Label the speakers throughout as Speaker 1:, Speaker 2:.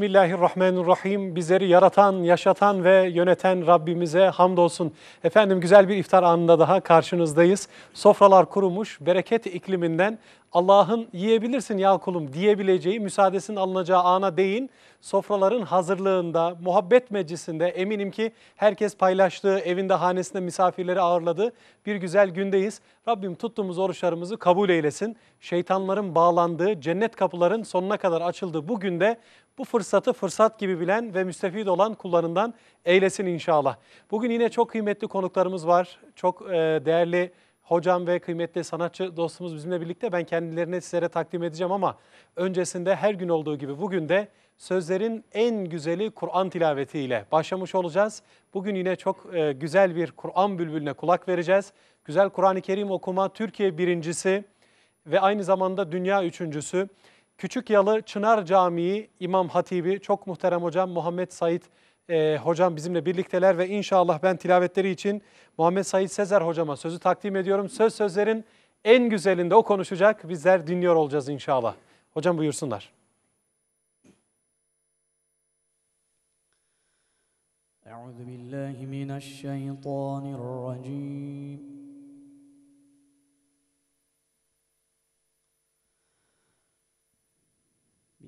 Speaker 1: Bismillahirrahmanirrahim. Bizleri yaratan, yaşatan ve yöneten Rabbimize hamdolsun. Efendim güzel bir iftar anında daha karşınızdayız. Sofralar kurumuş, bereket ikliminden Allah'ın yiyebilirsin ya kulum diyebileceği, müsaadesinin alınacağı ana değin sofraların hazırlığında, muhabbet meclisinde eminim ki herkes paylaştığı, evinde hanesinde misafirleri ağırladığı bir güzel gündeyiz. Rabbim tuttuğumuz oruçlarımızı kabul eylesin. Şeytanların bağlandığı, cennet kapıların sonuna kadar açıldığı bu günde bu fırsatı fırsat gibi bilen ve müstefid olan kullarından eylesin inşallah. Bugün yine çok kıymetli konuklarımız var. Çok e, değerli hocam ve kıymetli sanatçı dostumuz bizimle birlikte. Ben kendilerini sizlere takdim edeceğim ama öncesinde her gün olduğu gibi bugün de sözlerin en güzeli Kur'an tilavetiyle başlamış olacağız. Bugün yine çok e, güzel bir Kur'an bülbülüne kulak vereceğiz. Güzel Kur'an-ı Kerim okuma Türkiye birincisi ve aynı zamanda dünya üçüncüsü. Küçük Yalı Çınar Camii İmam Hatibi çok muhterem hocam Muhammed Said e, hocam bizimle birlikteler ve inşallah ben tilavetleri için Muhammed Said Sezer hocama sözü takdim ediyorum. Söz sözlerin en güzelinde o konuşacak. Bizler dinliyor olacağız inşallah. Hocam buyursunlar.
Speaker 2: Euzu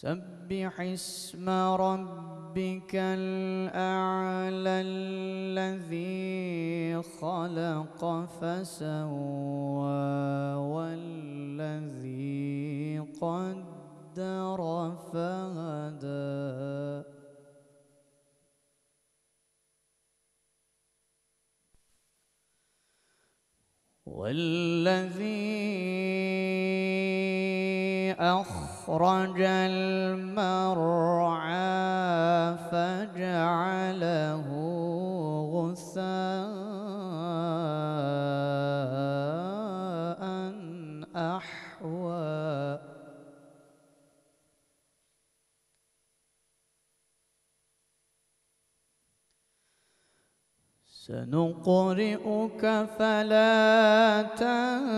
Speaker 2: سبح اسم ربك الأعلى الذي خلق فسوى والذي قدر فهدى والذي أخذ مخرج المرعى سنقرئك فلا تنسى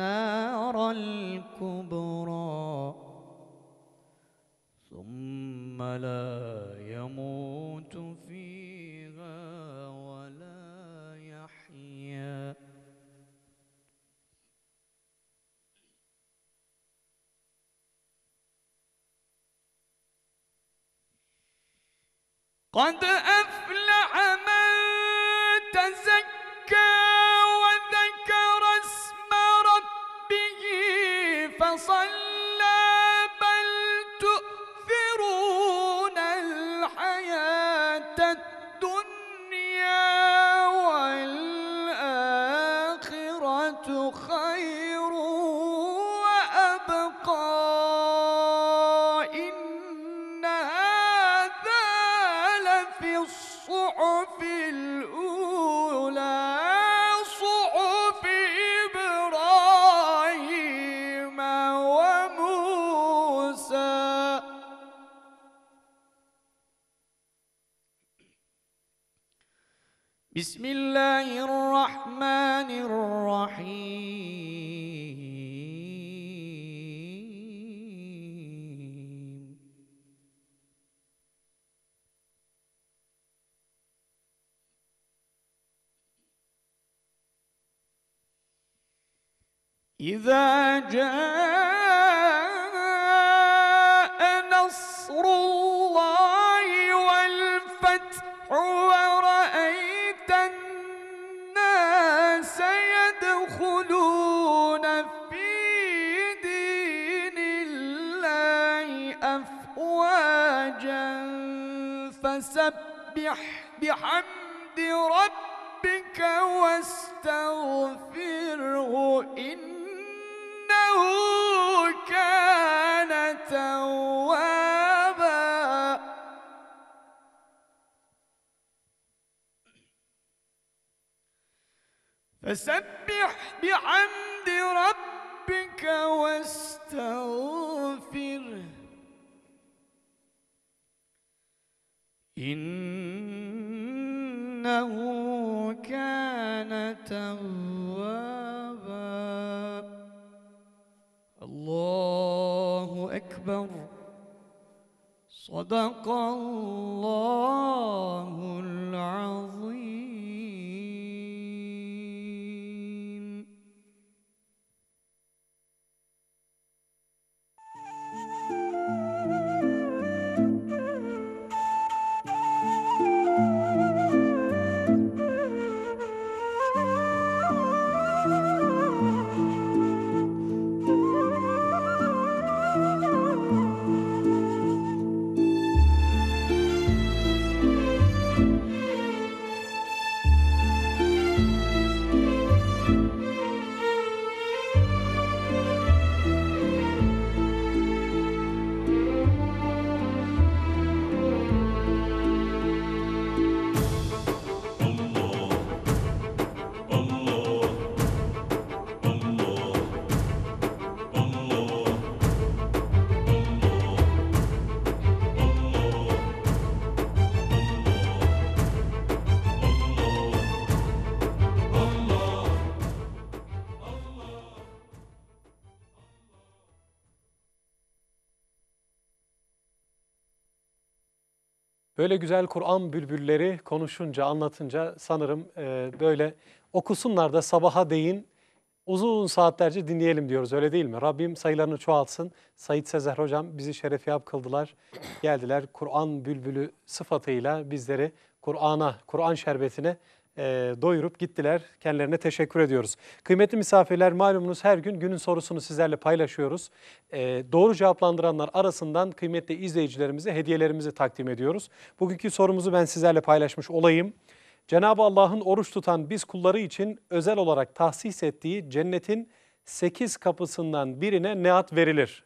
Speaker 2: النار الكبرى ثم لا يموت فيها ولا يحيا قد صدق الله العظيم
Speaker 1: Böyle güzel Kur'an bülbülleri konuşunca, anlatınca sanırım e, böyle okusunlar da sabaha değin uzun saatlerce dinleyelim diyoruz öyle değil mi? Rabbim sayılarını çoğaltsın. Sayit Sezer hocam bizi şerefiyap kıldılar. Geldiler Kur'an bülbülü sıfatıyla bizleri Kur'an'a, Kur'an şerbetine e, doyurup gittiler. Kendilerine teşekkür ediyoruz. Kıymetli misafirler malumunuz her gün günün sorusunu sizlerle paylaşıyoruz. E, doğru cevaplandıranlar arasından kıymetli izleyicilerimize hediyelerimizi takdim ediyoruz. Bugünkü sorumuzu ben sizlerle paylaşmış olayım. Cenab-ı Allah'ın oruç tutan biz kulları için özel olarak tahsis ettiği cennetin 8 kapısından birine neat verilir.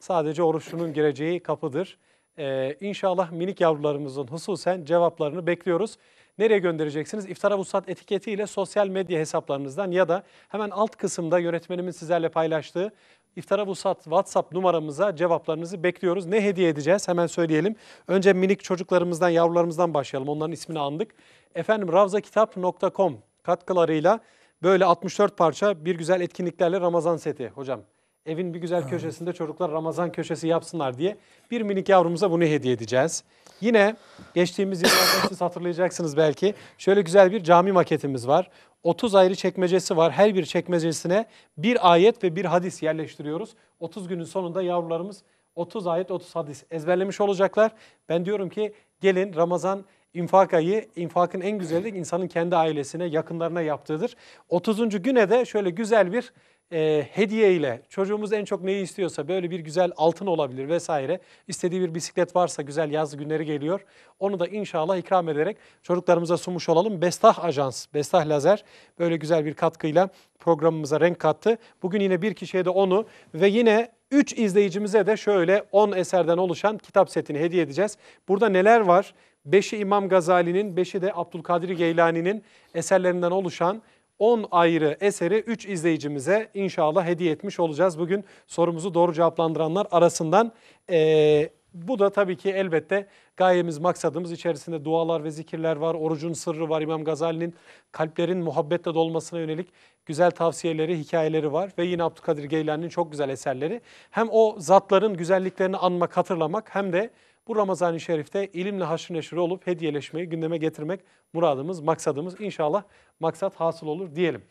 Speaker 1: Sadece oruçlunun gireceği kapıdır. Ee, inşallah minik yavrularımızın hususen cevaplarını bekliyoruz. Nereye göndereceksiniz? İftara Vuslat etiketiyle sosyal medya hesaplarınızdan ya da hemen alt kısımda yönetmenimin sizlerle paylaştığı İftara Vuslat WhatsApp numaramıza cevaplarınızı bekliyoruz. Ne hediye edeceğiz hemen söyleyelim. Önce minik çocuklarımızdan, yavrularımızdan başlayalım. Onların ismini andık. Efendim ravzakitap.com katkılarıyla böyle 64 parça bir güzel etkinliklerle Ramazan seti hocam evin bir güzel evet. köşesinde çocuklar Ramazan köşesi yapsınlar diye bir minik yavrumuza bunu hediye edeceğiz. Yine geçtiğimiz yıllarda siz hatırlayacaksınız belki. Şöyle güzel bir cami maketimiz var. 30 ayrı çekmecesi var. Her bir çekmecesine bir ayet ve bir hadis yerleştiriyoruz. 30 günün sonunda yavrularımız 30 ayet 30 hadis ezberlemiş olacaklar. Ben diyorum ki gelin Ramazan infak ayı, infakın en güzeli insanın kendi ailesine, yakınlarına yaptığıdır. 30. güne de şöyle güzel bir e, hediye ile çocuğumuz en çok neyi istiyorsa böyle bir güzel altın olabilir vesaire. İstediği bir bisiklet varsa güzel yaz günleri geliyor. Onu da inşallah ikram ederek çocuklarımıza sunmuş olalım. Bestah Ajans, Bestah Lazer böyle güzel bir katkıyla programımıza renk kattı. Bugün yine bir kişiye de onu ve yine 3 izleyicimize de şöyle 10 eserden oluşan kitap setini hediye edeceğiz. Burada neler var? Beşi İmam Gazali'nin, beşi de Abdülkadir Geylani'nin eserlerinden oluşan 10 ayrı eseri 3 izleyicimize inşallah hediye etmiş olacağız. Bugün sorumuzu doğru cevaplandıranlar arasından e, bu da tabii ki elbette gayemiz, maksadımız içerisinde dualar ve zikirler var. Orucun sırrı var. İmam Gazali'nin kalplerin muhabbetle dolmasına yönelik güzel tavsiyeleri, hikayeleri var. Ve yine Abdülkadir Geylani'nin çok güzel eserleri. Hem o zatların güzelliklerini anmak, hatırlamak hem de bu Ramazan-ı Şerif'te ilimle haşr neşir olup hediyeleşmeyi gündeme getirmek muradımız, maksadımız. İnşallah maksat hasıl olur diyelim.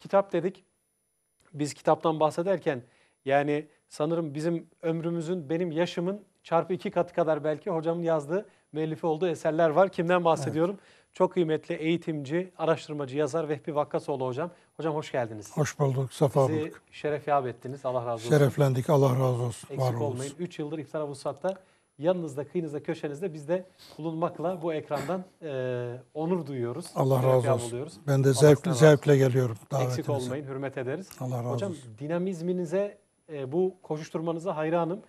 Speaker 1: Kitap dedik. Biz kitaptan bahsederken yani sanırım bizim ömrümüzün, benim yaşımın çarpı iki katı kadar belki hocamın yazdığı, müellifi olduğu eserler var. Kimden bahsediyorum? Evet. Çok kıymetli eğitimci, araştırmacı, yazar Vehbi Vakkasoğlu hocam. Hocam hoş geldiniz. Hoş bulduk, safa Bizi bulduk. şeref yap ettiniz. Allah razı olsun. Şereflendik, Allah razı olsun. Eksik var olmayın. 3 yıldır İftara Vusat'ta yanınızda, kıyınızda, köşenizde biz de bulunmakla bu ekrandan e, onur duyuyoruz. Allah razı olsun. Oluyoruz. Ben de zevkle, zevkle geliyorum
Speaker 3: davetinize. Eksik olmayın, hürmet
Speaker 1: ederiz. Allah razı Hocam, olsun. Hocam dinamizminize, e, bu koşuşturmanıza hayranım.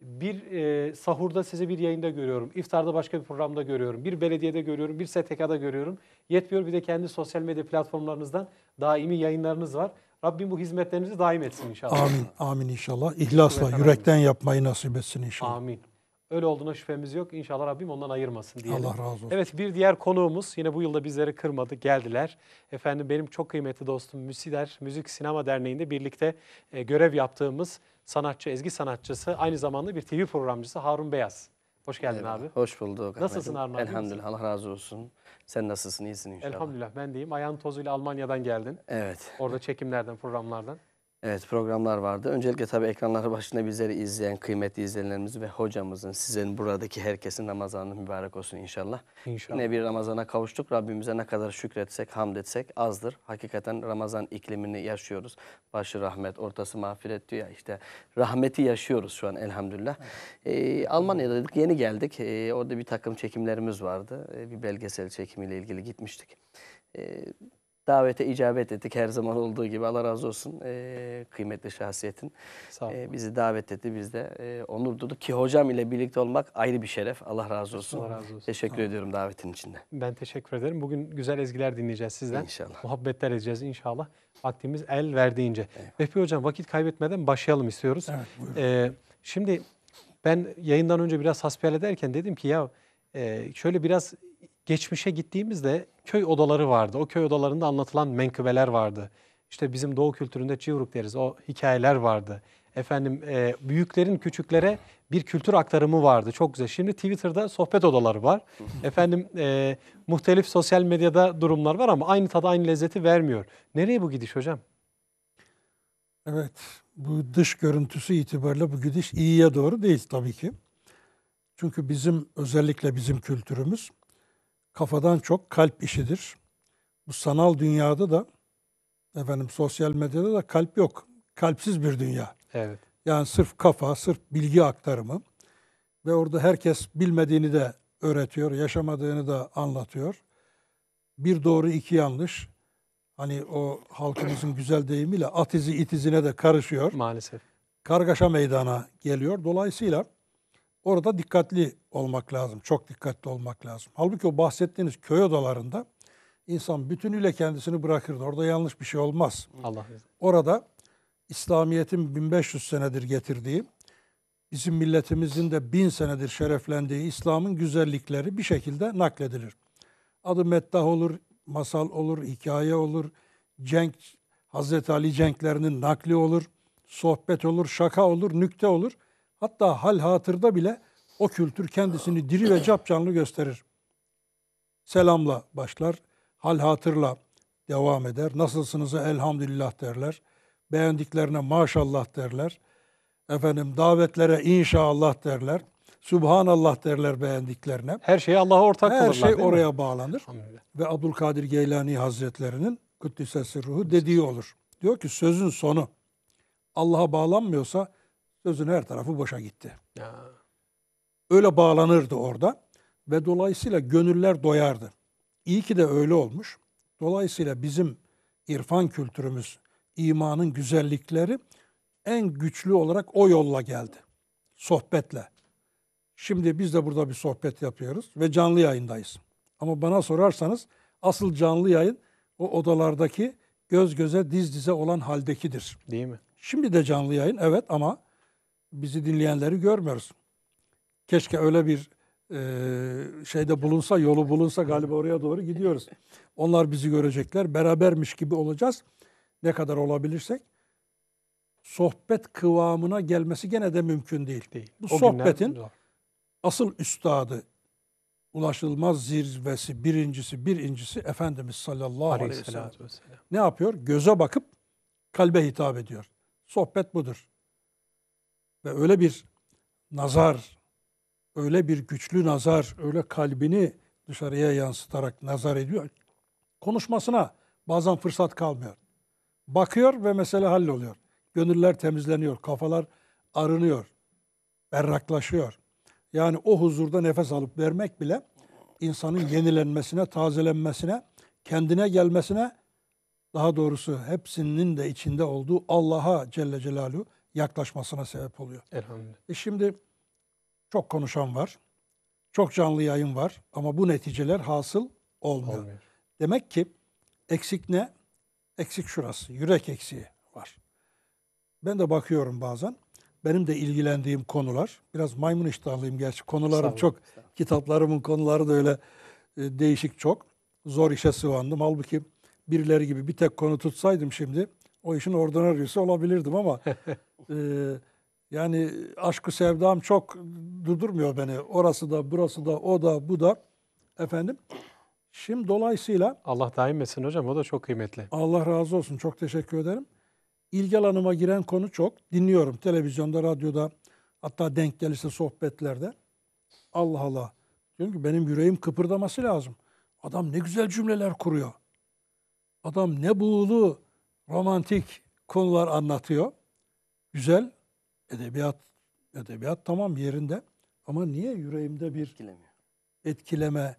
Speaker 1: Bir e, sahurda sizi bir yayında görüyorum. İftarda başka bir programda görüyorum. Bir belediyede görüyorum. Bir STK'da görüyorum. Yetmiyor bir de kendi sosyal medya platformlarınızdan daimi yayınlarınız var. Rabbim bu hizmetlerinizi daim etsin inşallah. Amin.
Speaker 3: Amin inşallah. İhlasla, yürekten yapmayı nasip etsin inşallah. Amin.
Speaker 1: Öyle olduğuna şüphemiz yok. İnşallah Rabbim ondan ayırmasın diyelim. Allah razı olsun. Evet bir diğer konuğumuz yine bu yılda bizleri kırmadı geldiler. Efendim benim çok kıymetli dostum Müsider Müzik Sinema Derneği'nde birlikte e, görev yaptığımız sanatçı, ezgi sanatçısı aynı zamanda bir TV programcısı Harun Beyaz. Hoş geldin Eyvallah. abi. Hoş bulduk. Nasılsın Harun abi? Elhamdülillah
Speaker 4: Allah razı olsun. Sen nasılsın? İyisin inşallah. Elhamdülillah
Speaker 1: ben deyim. Ayağın tozuyla Almanya'dan geldin. Evet. Orada çekimlerden, programlardan.
Speaker 4: Evet programlar vardı. Öncelikle tabii ekranlar başında bizleri izleyen kıymetli izleyenlerimiz ve hocamızın, sizin buradaki herkesin Ramazan'ın mübarek olsun inşallah. İnşallah. Ne bir Ramazan'a kavuştuk. Rabbimize ne kadar şükretsek, hamd etsek azdır. Hakikaten Ramazan iklimini yaşıyoruz. Başı rahmet, ortası mağfiret diyor ya işte. Rahmeti yaşıyoruz şu an elhamdülillah. Evet. Ee, Almanya'daydık, yeni geldik. Ee, orada bir takım çekimlerimiz vardı. Ee, bir belgesel çekimiyle ilgili gitmiştik. Ee, davete icabet ettik her zaman olduğu gibi. Allah razı olsun e, kıymetli şahsiyetin. Sağ E, bizi davet etti. Biz de e, onur duyduk ki hocam ile birlikte olmak ayrı bir şeref. Allah razı olsun. Allah razı olsun. Teşekkür tamam. ediyorum davetin içinde.
Speaker 1: Ben teşekkür ederim. Bugün güzel ezgiler dinleyeceğiz sizden. İnşallah. Muhabbetler edeceğiz inşallah. Vaktimiz el verdiğince. Evet. Hocam vakit kaybetmeden başlayalım istiyoruz. Evet, buyurun. E, şimdi ben yayından önce biraz hasbihal ederken dedim ki ya e, şöyle biraz geçmişe gittiğimizde köy odaları vardı. O köy odalarında anlatılan menkıbeler vardı. İşte bizim doğu kültüründe çivruk deriz. O hikayeler vardı. Efendim e, büyüklerin küçüklere bir kültür aktarımı vardı. Çok güzel. Şimdi Twitter'da sohbet odaları var. Efendim e, muhtelif sosyal medyada durumlar var ama aynı tadı aynı lezzeti vermiyor. Nereye bu gidiş hocam? Evet. Bu
Speaker 3: dış görüntüsü itibariyle bu gidiş iyiye doğru değil tabii ki. Çünkü bizim özellikle bizim kültürümüz kafadan çok kalp işidir. Bu sanal dünyada da efendim sosyal medyada da kalp yok. Kalpsiz bir dünya. Evet. Yani sırf kafa, sırf bilgi aktarımı ve orada herkes bilmediğini de öğretiyor, yaşamadığını da anlatıyor. Bir doğru, iki yanlış. Hani o halkımızın güzel deyimiyle atizi itizine de karışıyor. Maalesef. Kargaşa meydana geliyor. Dolayısıyla Orada dikkatli olmak lazım. Çok dikkatli olmak lazım. Halbuki o bahsettiğiniz köy odalarında insan bütünüyle kendisini bırakır. Orada yanlış bir şey olmaz. Allah Orada İslamiyet'in 1500 senedir getirdiği, bizim milletimizin de 1000 senedir şereflendiği İslam'ın güzellikleri bir şekilde nakledilir. Adı meddah olur, masal olur, hikaye olur, cenk, Hazreti Ali cenklerinin nakli olur, sohbet olur, şaka olur, nükte olur. Hatta hal hatırda bile o kültür kendisini diri ve capcanlı gösterir. Selamla başlar, hal hatırla devam eder. Nasılsınız'a elhamdülillah derler. Beğendiklerine maşallah derler. Efendim davetlere inşallah derler. Subhanallah derler beğendiklerine. Her şeyi Allah'a ortak Her kılırlar. Her şey oraya mi? bağlanır. Ve Abdülkadir Geylani Hazretlerinin Kuddisesi Ruhu dediği olur. Diyor ki sözün sonu Allah'a bağlanmıyorsa Sözün her tarafı boşa gitti. Ya. Öyle bağlanırdı orada ve dolayısıyla gönüller doyardı. İyi ki de öyle olmuş. Dolayısıyla bizim irfan kültürümüz, imanın güzellikleri en güçlü olarak o yolla geldi. Sohbetle. Şimdi biz de burada bir sohbet yapıyoruz ve canlı yayındayız. Ama bana sorarsanız asıl canlı yayın o odalardaki göz göze diz dize olan haldekidir. Değil mi? Şimdi de canlı yayın evet ama bizi dinleyenleri görmüyoruz. Keşke öyle bir e, şeyde bulunsa, yolu bulunsa galiba oraya doğru gidiyoruz. Onlar bizi görecekler. Berabermiş gibi olacağız. Ne kadar olabilirsek. Sohbet kıvamına gelmesi gene de mümkün değil. değil. Bu o sohbetin günler... asıl üstadı, ulaşılmaz zirvesi, birincisi, birincisi Efendimiz sallallahu aleyhi ve sellem. Ne yapıyor? Göze bakıp kalbe hitap ediyor. Sohbet budur. Ve öyle bir nazar, öyle bir güçlü nazar, öyle kalbini dışarıya yansıtarak nazar ediyor. Konuşmasına bazen fırsat kalmıyor. Bakıyor ve mesele halloluyor. Gönüller temizleniyor, kafalar arınıyor, berraklaşıyor. Yani o huzurda nefes alıp vermek bile insanın yenilenmesine, tazelenmesine, kendine gelmesine daha doğrusu hepsinin de içinde olduğu Allah'a Celle Celaluhu yaklaşmasına sebep oluyor. Elhamdülillah. E şimdi çok konuşan var. Çok canlı yayın var ama bu neticeler hasıl olmuyor. olmuyor. Demek ki eksik ne? Eksik şurası. Yürek eksiği var. Ben de bakıyorum bazen. Benim de ilgilendiğim konular, biraz maymun iştahlıyım gerçi. Konularım Sağ çok, Sağ kitaplarımın konuları da öyle e, değişik çok. Zor işe sıvandım. Halbuki birileri gibi bir tek konu tutsaydım şimdi o işin ordinaryüsü olabilirdim ama e, yani aşkı sevdam çok durdurmuyor beni. Orası da, burası da, o da, bu da. Efendim. Şimdi dolayısıyla...
Speaker 1: Allah daim etsin hocam, o da çok kıymetli.
Speaker 3: Allah razı olsun, çok teşekkür ederim. İlgi alanıma giren konu çok. Dinliyorum televizyonda, radyoda, hatta denk gelirse sohbetlerde. Allah Allah. Diyorum ki benim yüreğim kıpırdaması lazım. Adam ne güzel cümleler kuruyor. Adam ne buğulu, romantik konular anlatıyor. Güzel. Edebiyat edebiyat tamam yerinde ama niye yüreğimde bir etkilemiyor? Etkileme,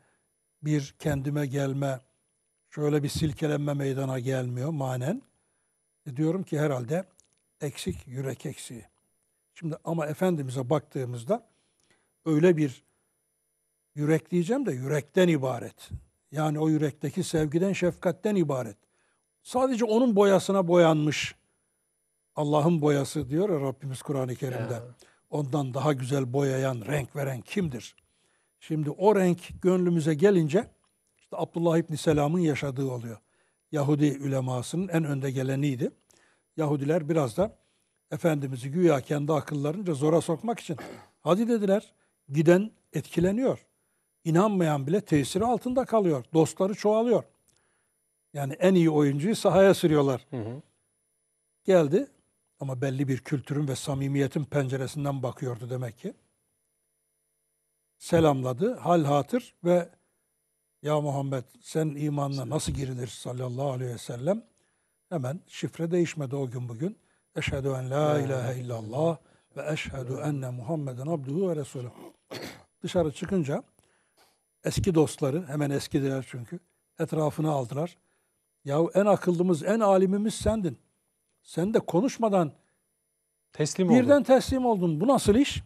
Speaker 3: bir kendime gelme, şöyle bir silkelenme meydana gelmiyor manen. E diyorum ki herhalde eksik yürek eksiği. Şimdi ama efendimize baktığımızda öyle bir yürek diyeceğim de yürekten ibaret. Yani o yürekteki sevgiden, şefkatten ibaret. Sadece onun boyasına boyanmış. Allah'ın boyası diyor ya Rabbimiz Kur'an-ı Kerim'de. Ondan daha güzel boyayan, renk veren kimdir? Şimdi o renk gönlümüze gelince işte Abdullah İbni Selam'ın yaşadığı oluyor. Yahudi ülemasının en önde geleniydi. Yahudiler biraz da Efendimiz'i güya kendi akıllarınca zora sokmak için hadi dediler giden etkileniyor. İnanmayan bile tesiri altında kalıyor. Dostları çoğalıyor. Yani en iyi oyuncuyu sahaya sürüyorlar. Hı hı. Geldi ama belli bir kültürün ve samimiyetin penceresinden bakıyordu demek ki. Selamladı, hal hatır ve ya Muhammed sen imanla nasıl girilir sallallahu aleyhi ve sellem? Hemen şifre değişmedi o gün bugün. Eşhedü en la ilahe illallah ve eşhedü enne Muhammeden abduhu ve resulü. Dışarı çıkınca eski dostları, hemen eskidiler çünkü, etrafını aldılar. Yahu en akıllımız, en alimimiz sendin. Sen de konuşmadan teslim birden oldun. teslim oldun. Bu nasıl iş?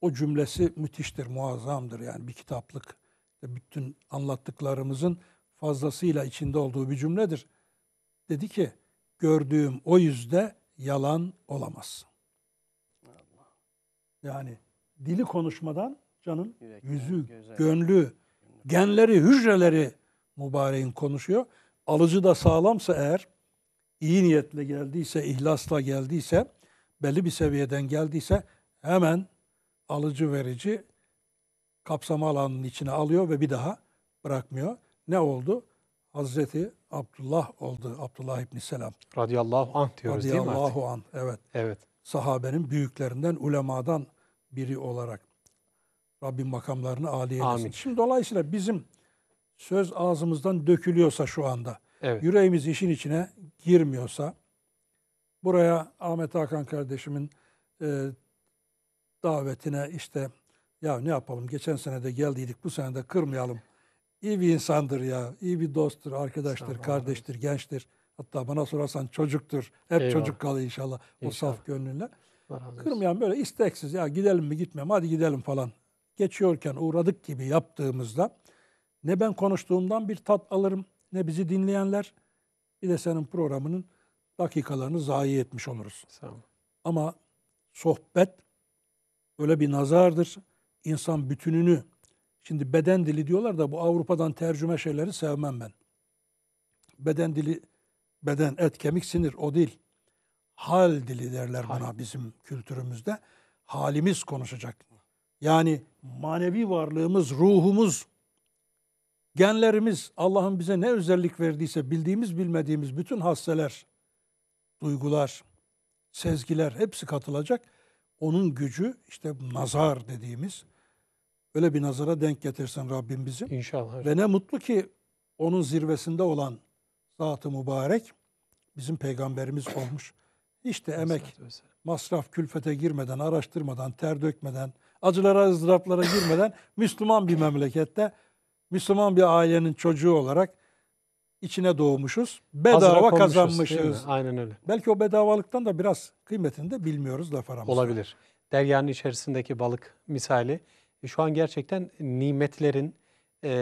Speaker 3: O cümlesi müthiştir, muazzamdır yani bir kitaplık. Bütün anlattıklarımızın fazlasıyla içinde olduğu bir cümledir. Dedi ki, gördüğüm o yüzde yalan olamaz. Yani dili konuşmadan canın Yürek, yüzü, güzel. gönlü, genleri, hücreleri mübareğin konuşuyor alıcı da sağlamsa eğer, iyi niyetle geldiyse, ihlasla geldiyse, belli bir seviyeden geldiyse hemen alıcı verici kapsama alanının içine alıyor ve bir daha bırakmıyor. Ne oldu? Hazreti Abdullah oldu. Abdullah İbni Selam.
Speaker 1: Radiyallahu anh diyoruz Radiyallahu değil mi artık? Radiyallahu evet.
Speaker 3: Evet. Sahabenin büyüklerinden, ulemadan biri olarak Rabbim makamlarını âli eylesin. Amin. Şimdi dolayısıyla bizim söz ağzımızdan dökülüyorsa şu anda, evet. yüreğimiz işin içine girmiyorsa, buraya Ahmet Hakan kardeşimin e, davetine işte ya ne yapalım geçen sene de geldiydik bu sene de kırmayalım. İyi bir insandır ya, iyi bir dosttur, arkadaştır, kardeştir, gençtir. Hatta bana sorarsan çocuktur. Hep Eyvallah. çocuk kalı inşallah, inşallah. o saf gönlünle. Kırmayan böyle isteksiz ya gidelim mi gitmem hadi gidelim falan geçiyorken uğradık gibi yaptığımızda ne ben konuştuğumdan bir tat alırım ne bizi dinleyenler bir de senin programının dakikalarını zayi etmiş oluruz. Sağ ol. Ama sohbet öyle bir nazardır. İnsan bütününü şimdi beden dili diyorlar da bu Avrupa'dan tercüme şeyleri sevmem ben. Beden dili beden et kemik sinir o değil. Hal dili derler Hal. buna bizim kültürümüzde. Halimiz konuşacak. Yani manevi varlığımız, ruhumuz Genlerimiz Allah'ın bize ne özellik verdiyse bildiğimiz bilmediğimiz bütün hasseler, duygular, sezgiler hepsi katılacak. Onun gücü işte nazar dediğimiz öyle bir nazara denk getirsin Rabbim bizi. İnşallah. Ve ne mutlu ki onun zirvesinde olan zat-ı mübarek bizim peygamberimiz olmuş. İşte emek, masraf, külfete girmeden, araştırmadan, ter dökmeden, acılara, ızdıraplara girmeden Müslüman bir memlekette Müslüman bir ailenin çocuğu olarak içine doğmuşuz. Bedava kazanmışız. Aynen öyle.
Speaker 1: Belki o bedavalıktan da biraz kıymetini de bilmiyoruz laf aramızda. Olabilir. Deryanın içerisindeki balık misali. E, şu an gerçekten nimetlerin, e,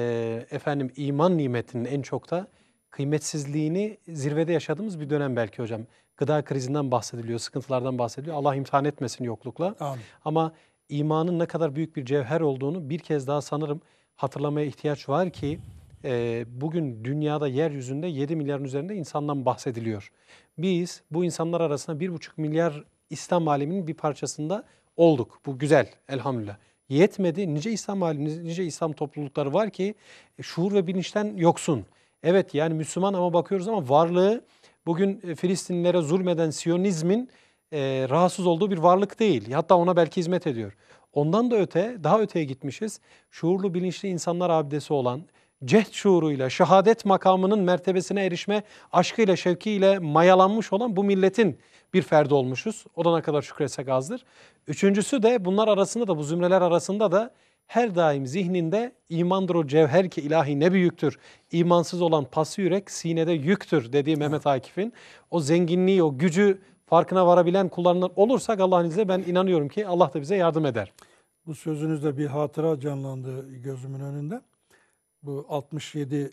Speaker 1: efendim iman nimetinin en çok da kıymetsizliğini zirvede yaşadığımız bir dönem belki hocam. Gıda krizinden bahsediliyor, sıkıntılardan bahsediliyor. Allah imtihan etmesin yoklukla. Amin. Ama imanın ne kadar büyük bir cevher olduğunu bir kez daha sanırım hatırlamaya ihtiyaç var ki e, bugün dünyada yeryüzünde 7 milyarın üzerinde insandan bahsediliyor. Biz bu insanlar arasında 1,5 milyar İslam aleminin bir parçasında olduk. Bu güzel elhamdülillah. Yetmedi. Nice İslam alim, nice İslam toplulukları var ki e, şuur ve bilinçten yoksun. Evet yani Müslüman ama bakıyoruz ama varlığı bugün e, Filistinlilere zulmeden Siyonizmin e, rahatsız olduğu bir varlık değil. Hatta ona belki hizmet ediyor. Ondan da öte, daha öteye gitmişiz. Şuurlu bilinçli insanlar abidesi olan, cehd şuuruyla, şehadet makamının mertebesine erişme aşkıyla, şevkiyle mayalanmış olan bu milletin bir ferdi olmuşuz. Odana kadar şükretsek azdır. Üçüncüsü de bunlar arasında da, bu zümreler arasında da her daim zihninde imandır o cevher ki ilahi ne büyüktür. İmansız olan pası yürek sinede yüktür dediği Mehmet Akif'in o zenginliği, o gücü farkına varabilen kullarından olursak Allah'ın izniyle ben inanıyorum ki Allah da bize yardım eder.
Speaker 3: Bu sözünüzde bir hatıra canlandı gözümün önünde. Bu 67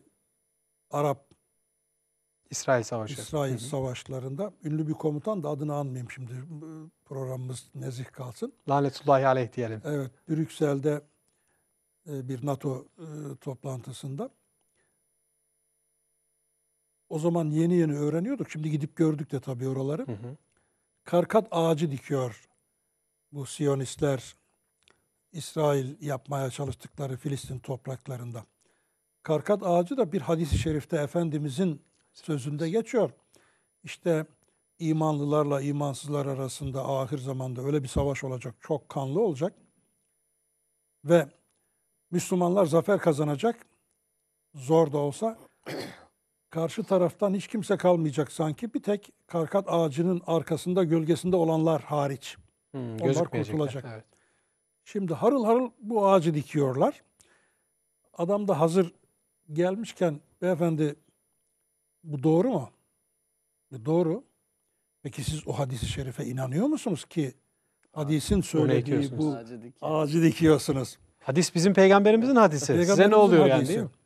Speaker 3: Arap
Speaker 1: İsrail Savaşı. İsrail hı hı.
Speaker 3: savaşlarında ünlü bir komutan da adını anmayayım şimdi programımız nezih kalsın.
Speaker 1: Lanetullahi aleyh diyelim. Evet,
Speaker 3: Brüksel'de e, bir NATO e, toplantısında o zaman yeni yeni öğreniyorduk. Şimdi gidip gördük de tabii oraları. Hı hı. Karkat ağacı dikiyor bu Siyonistler İsrail yapmaya çalıştıkları Filistin topraklarında. Karkat ağacı da bir hadis-i şerifte Efendimizin sözünde geçiyor. İşte imanlılarla imansızlar arasında ahir zamanda öyle bir savaş olacak, çok kanlı olacak. Ve Müslümanlar zafer kazanacak, zor da olsa karşı taraftan hiç kimse kalmayacak sanki. Bir tek karkat ağacının arkasında gölgesinde olanlar hariç. Hmm, Onlar kurtulacak. Evet. Şimdi harıl harıl bu ağacı dikiyorlar. Adam da hazır gelmişken beyefendi bu doğru mu? E doğru. Peki siz o hadisi şerife inanıyor musunuz ki hadisin söylediği bu ağacı, dikiyorsunuz? Hadis bizim peygamberimizin hadisi. Peygamberimizin Size ne oluyor hadisi. yani değil mi?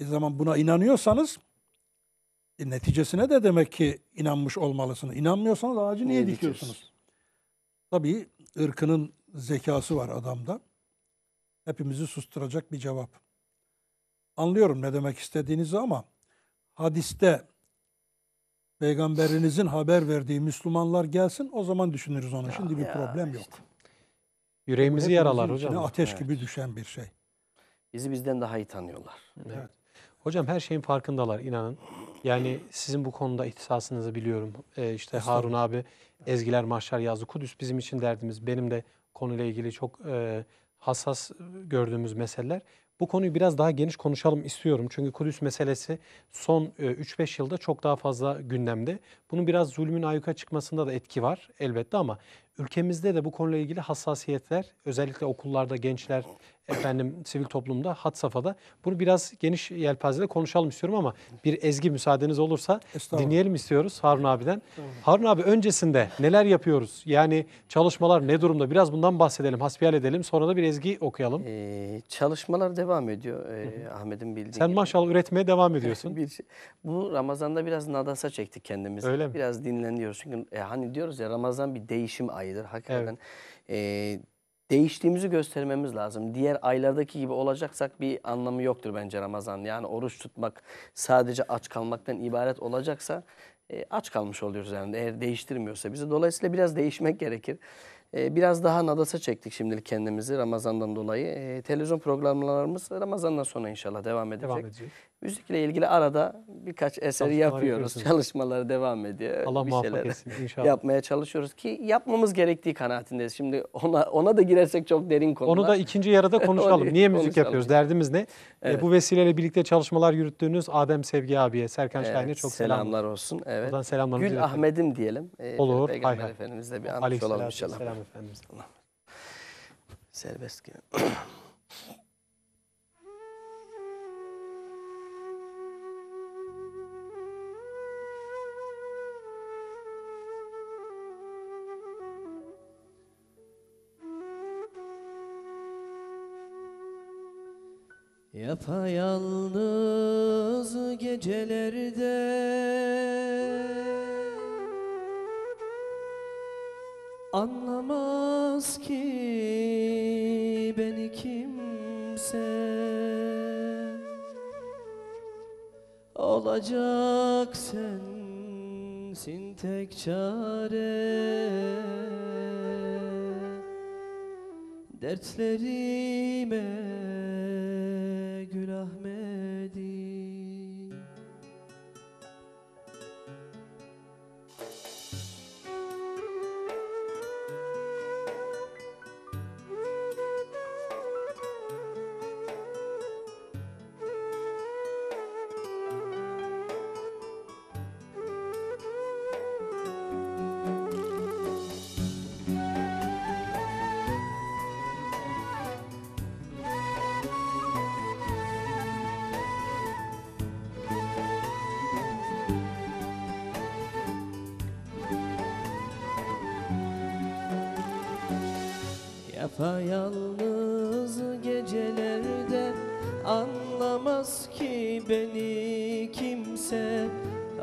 Speaker 3: E zaman buna inanıyorsanız e, neticesine de demek ki inanmış olmalısınız. İnanmıyorsanız ağacı niye Niye dikiyorsunuz? Tabii ırkının zekası var adamda. Hepimizi susturacak bir cevap. Anlıyorum ne demek istediğinizi ama hadiste peygamberinizin haber verdiği Müslümanlar gelsin o zaman düşünürüz onu. Şimdi bir problem yok. işte.
Speaker 1: Yüreğimizi yaralar hocam. Ateş Evet. gibi
Speaker 3: düşen
Speaker 4: bir şey. Bizi bizden daha iyi tanıyorlar. Evet.
Speaker 1: Hocam her şeyin farkındalar inanın. Yani sizin bu konuda ihtisasınızı biliyorum. Ee, işte Harun abi Ezgiler Mahşer yazdı. Kudüs bizim için derdimiz. Benim de konuyla ilgili çok e, hassas gördüğümüz meseleler. Bu konuyu biraz daha geniş konuşalım istiyorum. Çünkü Kudüs meselesi son 3-5 e, yılda çok daha fazla gündemde. Bunun biraz zulmün ayyuka çıkmasında da etki var elbette ama Ülkemizde de bu konuyla ilgili hassasiyetler özellikle okullarda gençler efendim sivil toplumda hat safhada. Bunu biraz geniş yelpazede konuşalım istiyorum ama bir ezgi müsaadeniz olursa dinleyelim istiyoruz Harun abiden. Harun abi öncesinde neler yapıyoruz? Yani çalışmalar ne durumda? Biraz bundan bahsedelim, hasbihal edelim. Sonra da bir ezgi okuyalım.
Speaker 4: Ee, çalışmalar devam ediyor ee, Ahmet'in bildiği Sen gibi.
Speaker 1: maşallah üretmeye devam ediyorsun. bir
Speaker 4: şey, bu Ramazan'da biraz nadasa çektik kendimizi. Öyle mi? Biraz dinleniyoruz. Çünkü e, hani diyoruz ya Ramazan bir değişim ayı ayıdır. Hakikaten evet. e, değiştiğimizi göstermemiz lazım. Diğer aylardaki gibi olacaksak bir anlamı yoktur bence Ramazan. Yani oruç tutmak sadece aç kalmaktan ibaret olacaksa e, aç kalmış oluyoruz yani eğer değiştirmiyorsa bizi. Dolayısıyla biraz değişmek gerekir. E, biraz daha nadasa çektik şimdilik kendimizi Ramazan'dan dolayı. E, televizyon programlarımız Ramazan'dan sonra inşallah devam edecek. Devam edecek. Müzikle ilgili arada birkaç eseri yapıyoruz. Çalışmaları devam ediyor. Allah bir muvaffak etsin inşallah. Yapmaya çalışıyoruz ki yapmamız gerektiği kanaatindeyiz. Şimdi ona ona da girersek çok derin konular. Onu da ikinci
Speaker 1: yarıda konuşalım. Niye müzik konuşalım. yapıyoruz? Derdimiz ne? E, evet. E, bu vesileyle birlikte çalışmalar yürüttüğünüz Adem Sevgi abiye, Serkan evet, Şahin'e çok selamlar, selamlar olsun. Evet. Buradan selamlarımızı Gül Ahmet'im diyelim. Ee, Olur. Peygamber hay hay. Efendimizle bir anmış olalım inşallah. Selam
Speaker 4: Efendimiz. Allah. Serbest gibi.
Speaker 5: Yapayalnız gecelerde Anlamaz ki beni kimse Olacak sensin tek çare Dertlerime Yapayalnız gecelerde Anlamaz ki beni kimse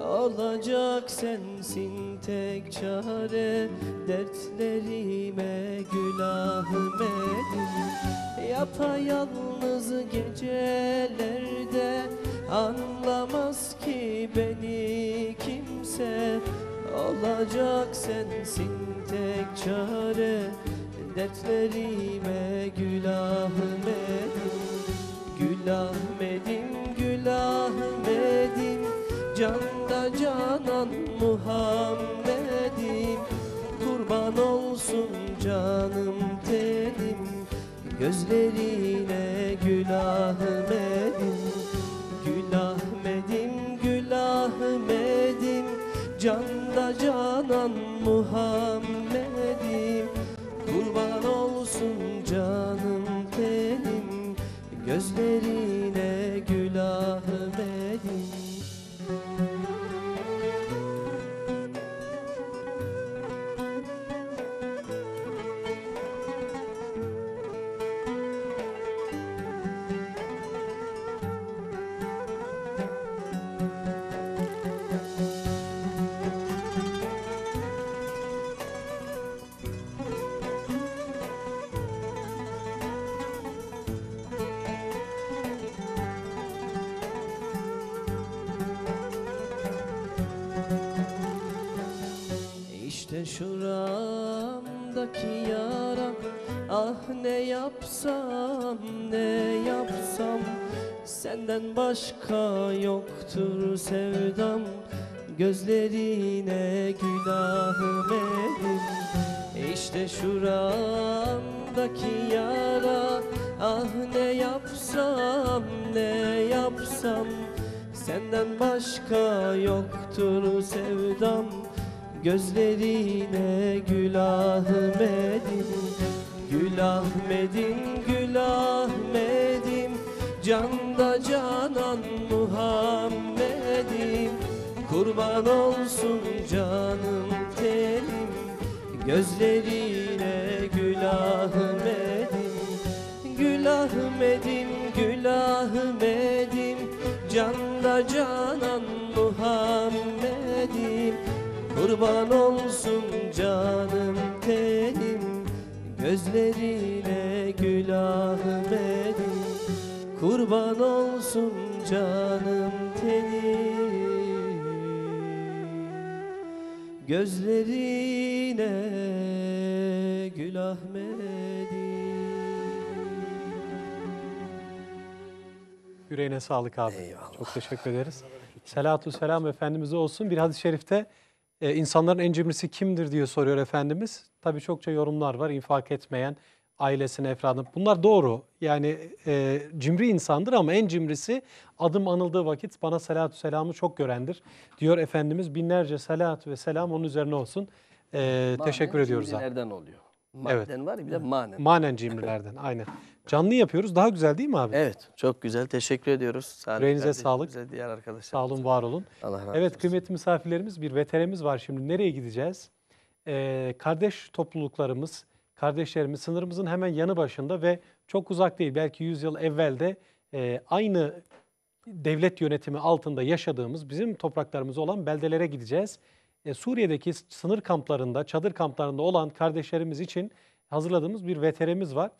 Speaker 5: Olacak sensin tek çare Dertlerime günahım edin Yapayalnız gecelerde Anlamaz ki beni kimse Olacak sensin tek çare Dertlerime günah medim Günah medim, günah medim Canda canan Muhammed'im Kurban olsun canım tenim Gözlerine günah medim Günah medim, günah medim Canda canan Muhammed olsun canım benim gözlerim acımayacak yaram Ah ne yapsam ne yapsam Senden başka yoktur sevdam Gözlerine günahım edin İşte şuramdaki yara Ah ne yapsam ne yapsam Senden başka yoktur sevdam Gözlerine gül Ahmet'im Gül Ahmet'im, gül Ahmet'im Canda canan Muhammed'im Kurban olsun canım telim Gözlerine gül Ahmet'im Gül Ahmet'im, gül Ahmet'im Canda canan Muhammed Kurban olsun canım tenim Gözlerine günahı benim Kurban olsun canım tenim Gözlerine gül Ahmet'im
Speaker 1: Yüreğine sağlık abi. Eyvallah. Çok teşekkür ederiz. Selatu selam Efendimiz'e olsun. Bir hadis-i şerifte e, insanların en cimrisi kimdir diye soruyor Efendimiz. Tabii çokça yorumlar var infak etmeyen ailesine efradına. Bunlar doğru. Yani e, cimri insandır ama en cimrisi adım anıldığı vakit bana salatü selamı çok görendir. Diyor Efendimiz binlerce salatü ve selam onun üzerine olsun. E, teşekkür ediyoruz. Nereden
Speaker 4: oluyor? Madden evet. var bir de manen.
Speaker 1: Manen cimrilerden aynen. Canlı yapıyoruz.
Speaker 4: Daha güzel değil mi abi? Evet. Çok güzel. Teşekkür ediyoruz. Sağ sağlık. Güzel diğer arkadaşlar. Sağ olun, var olun. Allah razı olsun.
Speaker 1: Evet kıymetli misafirlerimiz bir veterimiz var şimdi. Nereye gideceğiz? Ee, kardeş topluluklarımız, kardeşlerimiz sınırımızın hemen yanı başında ve çok uzak değil. Belki 100 yıl evvelde e, aynı devlet yönetimi altında yaşadığımız bizim topraklarımız olan beldelere gideceğiz. E, Suriye'deki sınır kamplarında, çadır kamplarında olan kardeşlerimiz için hazırladığımız bir veteremiz var.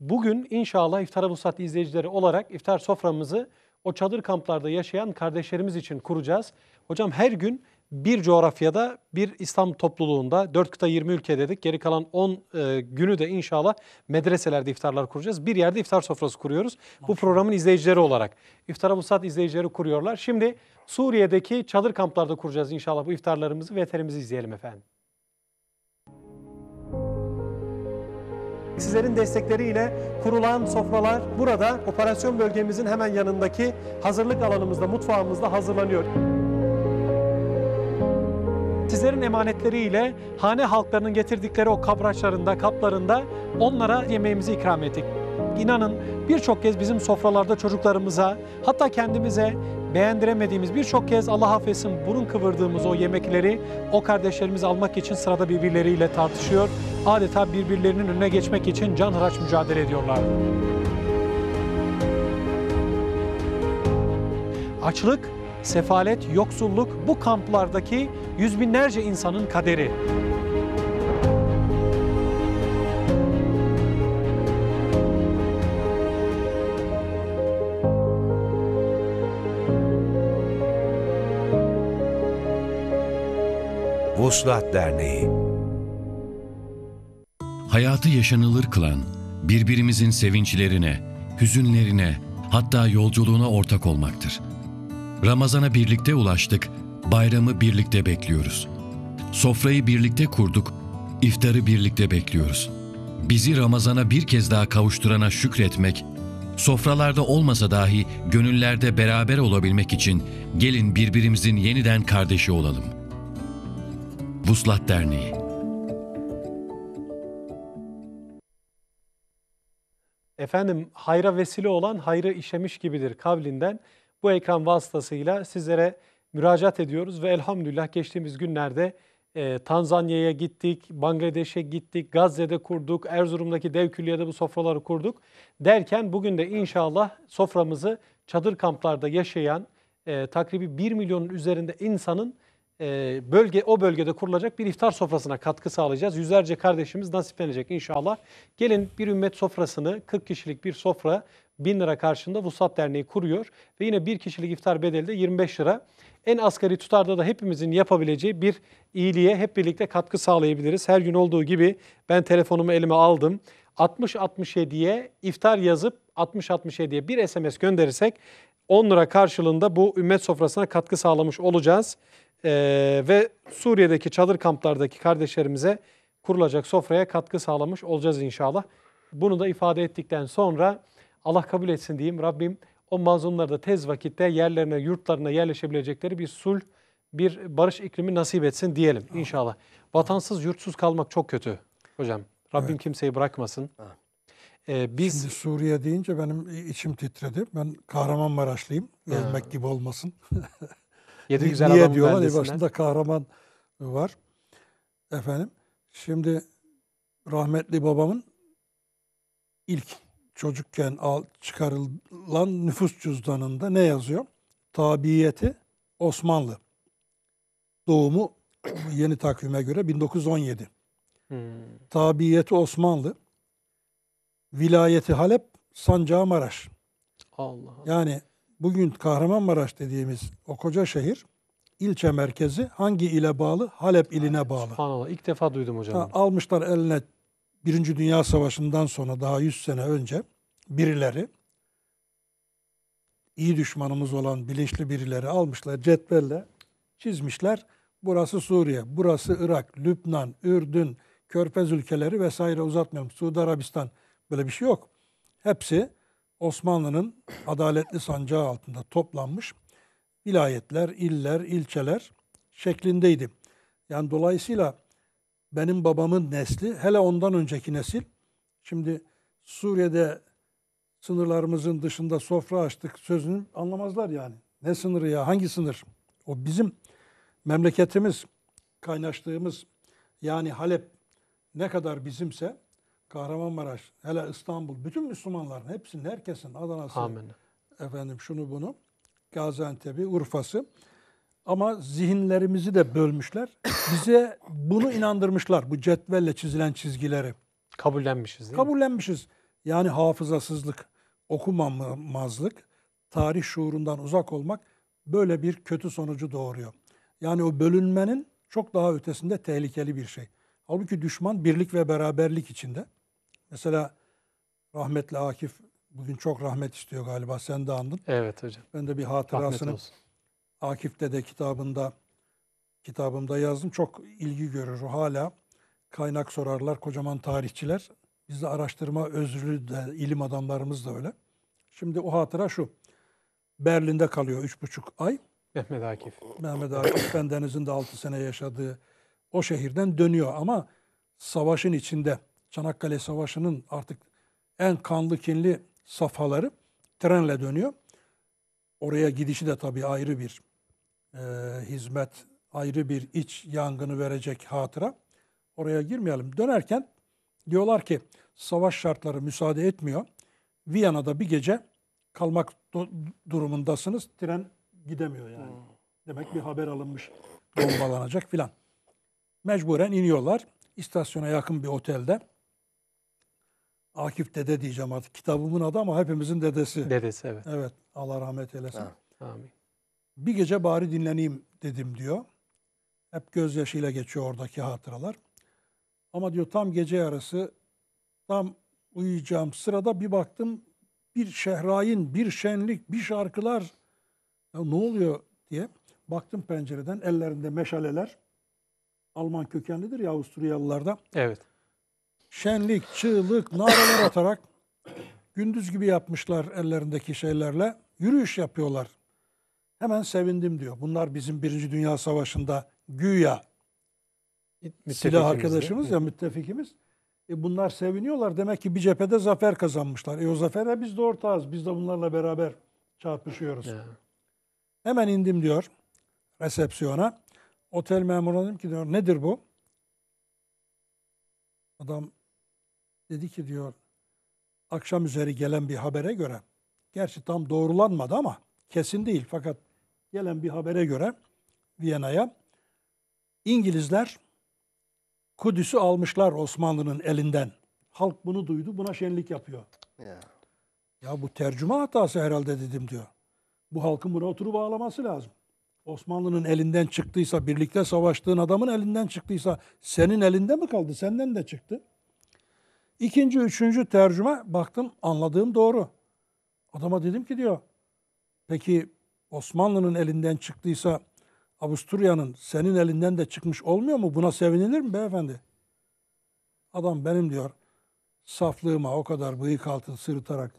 Speaker 1: Bugün inşallah iftara vuslat izleyicileri olarak iftar soframızı o çadır kamplarda yaşayan kardeşlerimiz için kuracağız. Hocam her gün bir coğrafyada bir İslam topluluğunda 4 kıta 20 ülke dedik. Geri kalan 10 e, günü de inşallah medreselerde iftarlar kuracağız. Bir yerde iftar sofrası kuruyoruz. Maşallah. Bu programın izleyicileri olarak. İftara bu saat izleyicileri kuruyorlar. Şimdi Suriye'deki çadır kamplarda kuracağız inşallah bu iftarlarımızı ve terimizi izleyelim efendim. Sizlerin destekleriyle kurulan sofralar burada operasyon bölgemizin hemen yanındaki hazırlık alanımızda, mutfağımızda hazırlanıyor. Tizlerin emanetleriyle hane halklarının getirdikleri o kabraçlarında, kaplarında onlara yemeğimizi ikram ettik. İnanın birçok kez bizim sofralarda çocuklarımıza hatta kendimize beğendiremediğimiz birçok kez Allah affetsin burun kıvırdığımız o yemekleri o kardeşlerimiz almak için sırada birbirleriyle tartışıyor. Adeta birbirlerinin önüne geçmek için can hıraç mücadele ediyorlar. Açlık sefalet, yoksulluk bu kamplardaki yüz binlerce insanın kaderi.
Speaker 6: Vuslat Derneği Hayatı yaşanılır kılan, birbirimizin sevinçlerine, hüzünlerine, hatta yolculuğuna ortak olmaktır.'' Ramazana birlikte ulaştık, bayramı birlikte bekliyoruz. Sofrayı birlikte kurduk, iftarı birlikte bekliyoruz. Bizi Ramazana bir kez daha kavuşturana şükretmek, sofralarda olmasa dahi gönüllerde beraber olabilmek için gelin birbirimizin yeniden kardeşi olalım. Vuslat Derneği
Speaker 1: Efendim hayra vesile olan hayrı işemiş gibidir kavlinden bu ekran vasıtasıyla sizlere müracaat ediyoruz ve elhamdülillah geçtiğimiz günlerde e, Tanzanya'ya gittik, Bangladeş'e gittik, Gazze'de kurduk, Erzurum'daki dev külliyede bu sofraları kurduk. Derken bugün de inşallah soframızı çadır kamplarda yaşayan e, takribi 1 milyonun üzerinde insanın e, bölge o bölgede kurulacak bir iftar sofrasına katkı sağlayacağız. Yüzlerce kardeşimiz nasiplenecek inşallah. Gelin bir ümmet sofrasını 40 kişilik bir sofra 1000 lira karşında Vusat Derneği kuruyor ve yine bir kişilik iftar bedeli de 25 lira. En asgari tutarda da hepimizin yapabileceği bir iyiliğe hep birlikte katkı sağlayabiliriz. Her gün olduğu gibi ben telefonumu elime aldım. 60-67'ye iftar yazıp 60-67'ye bir SMS gönderirsek 10 lira karşılığında bu ümmet sofrasına katkı sağlamış olacağız. Ee, ve Suriye'deki çadır kamplardaki kardeşlerimize kurulacak sofraya katkı sağlamış olacağız inşallah. Bunu da ifade ettikten sonra Allah kabul etsin diyeyim. Rabbim o mazlumları da tez vakitte yerlerine, yurtlarına yerleşebilecekleri bir sul bir barış iklimi nasip etsin diyelim inşallah. Vatansız, yurtsuz kalmak çok kötü hocam. Rabbim evet. kimseyi bırakmasın. Amin. Ee, biz Şimdi Suriye deyince
Speaker 3: benim içim titredi. Ben Kahramanmaraşlıyım. Ha. Ölmek gibi olmasın. Yedi güzel Niye diyorlar? E başında kahraman var. Efendim. Şimdi rahmetli babamın ilk çocukken çıkarılan nüfus cüzdanında ne yazıyor? Tabiyeti Osmanlı. Doğumu yeni takvime göre 1917. Hmm. Tabiyeti Osmanlı vilayeti Halep, sancağı Maraş. Allah Allah. Yani bugün Kahramanmaraş dediğimiz o koca şehir ilçe merkezi hangi ile bağlı? Halep iline evet, bağlı. Subhanallah. ilk defa duydum hocam. Ha, almışlar eline Birinci Dünya Savaşı'ndan sonra daha 100 sene önce birileri iyi düşmanımız olan bilinçli birileri almışlar cetvelle çizmişler. Burası Suriye, burası Irak, Lübnan, Ürdün, Körfez ülkeleri vesaire uzatmayalım. Suudi Arabistan. Böyle bir şey yok. Hepsi Osmanlı'nın adaletli sancağı altında toplanmış vilayetler, iller, ilçeler şeklindeydi. Yani dolayısıyla benim babamın nesli, hele ondan önceki nesil, şimdi Suriye'de sınırlarımızın dışında sofra açtık sözünü anlamazlar yani. Ne sınırı ya, hangi sınır? O bizim memleketimiz, kaynaştığımız yani Halep ne kadar bizimse Kahramanmaraş, hele İstanbul, bütün Müslümanların hepsinin, herkesin Adana'sı, Amin. efendim şunu bunu, Gaziantep'i, Urfa'sı. Ama zihinlerimizi de bölmüşler. Bize bunu inandırmışlar, bu cetvelle çizilen çizgileri. Kabullenmişiz değil mi? Yani hafızasızlık, okumamazlık, tarih şuurundan uzak olmak böyle bir kötü sonucu doğuruyor. Yani o bölünmenin çok daha ötesinde tehlikeli bir şey. Halbuki düşman birlik ve beraberlik içinde. Mesela rahmetli Akif bugün çok rahmet istiyor galiba. Sen de andın. Evet hocam. Ben de bir hatırasını Akif'te de kitabında kitabımda yazdım. Çok ilgi görür hala. Kaynak sorarlar kocaman tarihçiler. Biz de araştırma özrü de ilim adamlarımız da öyle. Şimdi o hatıra şu. Berlin'de kalıyor üç buçuk ay. Mehmet Akif. Mehmet Akif bendenizin de altı sene yaşadığı o şehirden dönüyor ama savaşın içinde Çanakkale Savaşı'nın artık en kanlı kinli safhaları trenle dönüyor. Oraya gidişi de tabii ayrı bir e, hizmet, ayrı bir iç yangını verecek hatıra. Oraya girmeyelim. Dönerken diyorlar ki savaş şartları müsaade etmiyor. Viyana'da bir gece kalmak durumundasınız. Tren gidemiyor yani. Demek bir haber alınmış bombalanacak filan. Mecburen iniyorlar. İstasyona yakın bir otelde Akif dede diyeceğim artık. Kitabımın adı ama hepimizin dedesi. Dedesi evet. Evet. Allah rahmet eylesin. Ha. Amin. Bir gece bari dinleneyim dedim diyor. Hep gözyaşıyla geçiyor oradaki hatıralar. Ama diyor tam gece yarısı tam uyuyacağım sırada bir baktım bir şehrain, bir şenlik, bir şarkılar ya ne oluyor diye baktım pencereden ellerinde meşaleler. Alman kökenlidir ya Avusturyalılarda. Evet şenlik, çığlık, naralar atarak gündüz gibi yapmışlar ellerindeki şeylerle. Yürüyüş yapıyorlar. Hemen sevindim diyor. Bunlar bizim Birinci Dünya Savaşı'nda güya
Speaker 6: silah arkadaşımız
Speaker 3: ya müttefikimiz. E bunlar seviniyorlar. Demek ki bir cephede zafer kazanmışlar. E o zafere biz de ortağız. Biz de bunlarla beraber çarpışıyoruz. Evet. Hemen indim diyor resepsiyona. Otel memuruna dedim ki diyor nedir bu? Adam Dedi ki diyor akşam üzeri gelen bir habere göre gerçi tam doğrulanmadı ama kesin değil fakat gelen bir habere göre Viyana'ya İngilizler Kudüs'ü almışlar Osmanlı'nın elinden. Halk bunu duydu, buna şenlik yapıyor. Ya. ya bu tercüme hatası herhalde dedim diyor. Bu halkın buna oturup ağlaması lazım. Osmanlı'nın elinden çıktıysa, birlikte savaştığın adamın elinden çıktıysa senin elinde mi kaldı? Senden de çıktı. İkinci, üçüncü tercüme baktım anladığım doğru. Adama dedim ki diyor, peki Osmanlı'nın elinden çıktıysa Avusturya'nın senin elinden de çıkmış olmuyor mu? Buna sevinilir mi beyefendi? Adam benim diyor saflığıma o kadar bıyık altın sırıtarak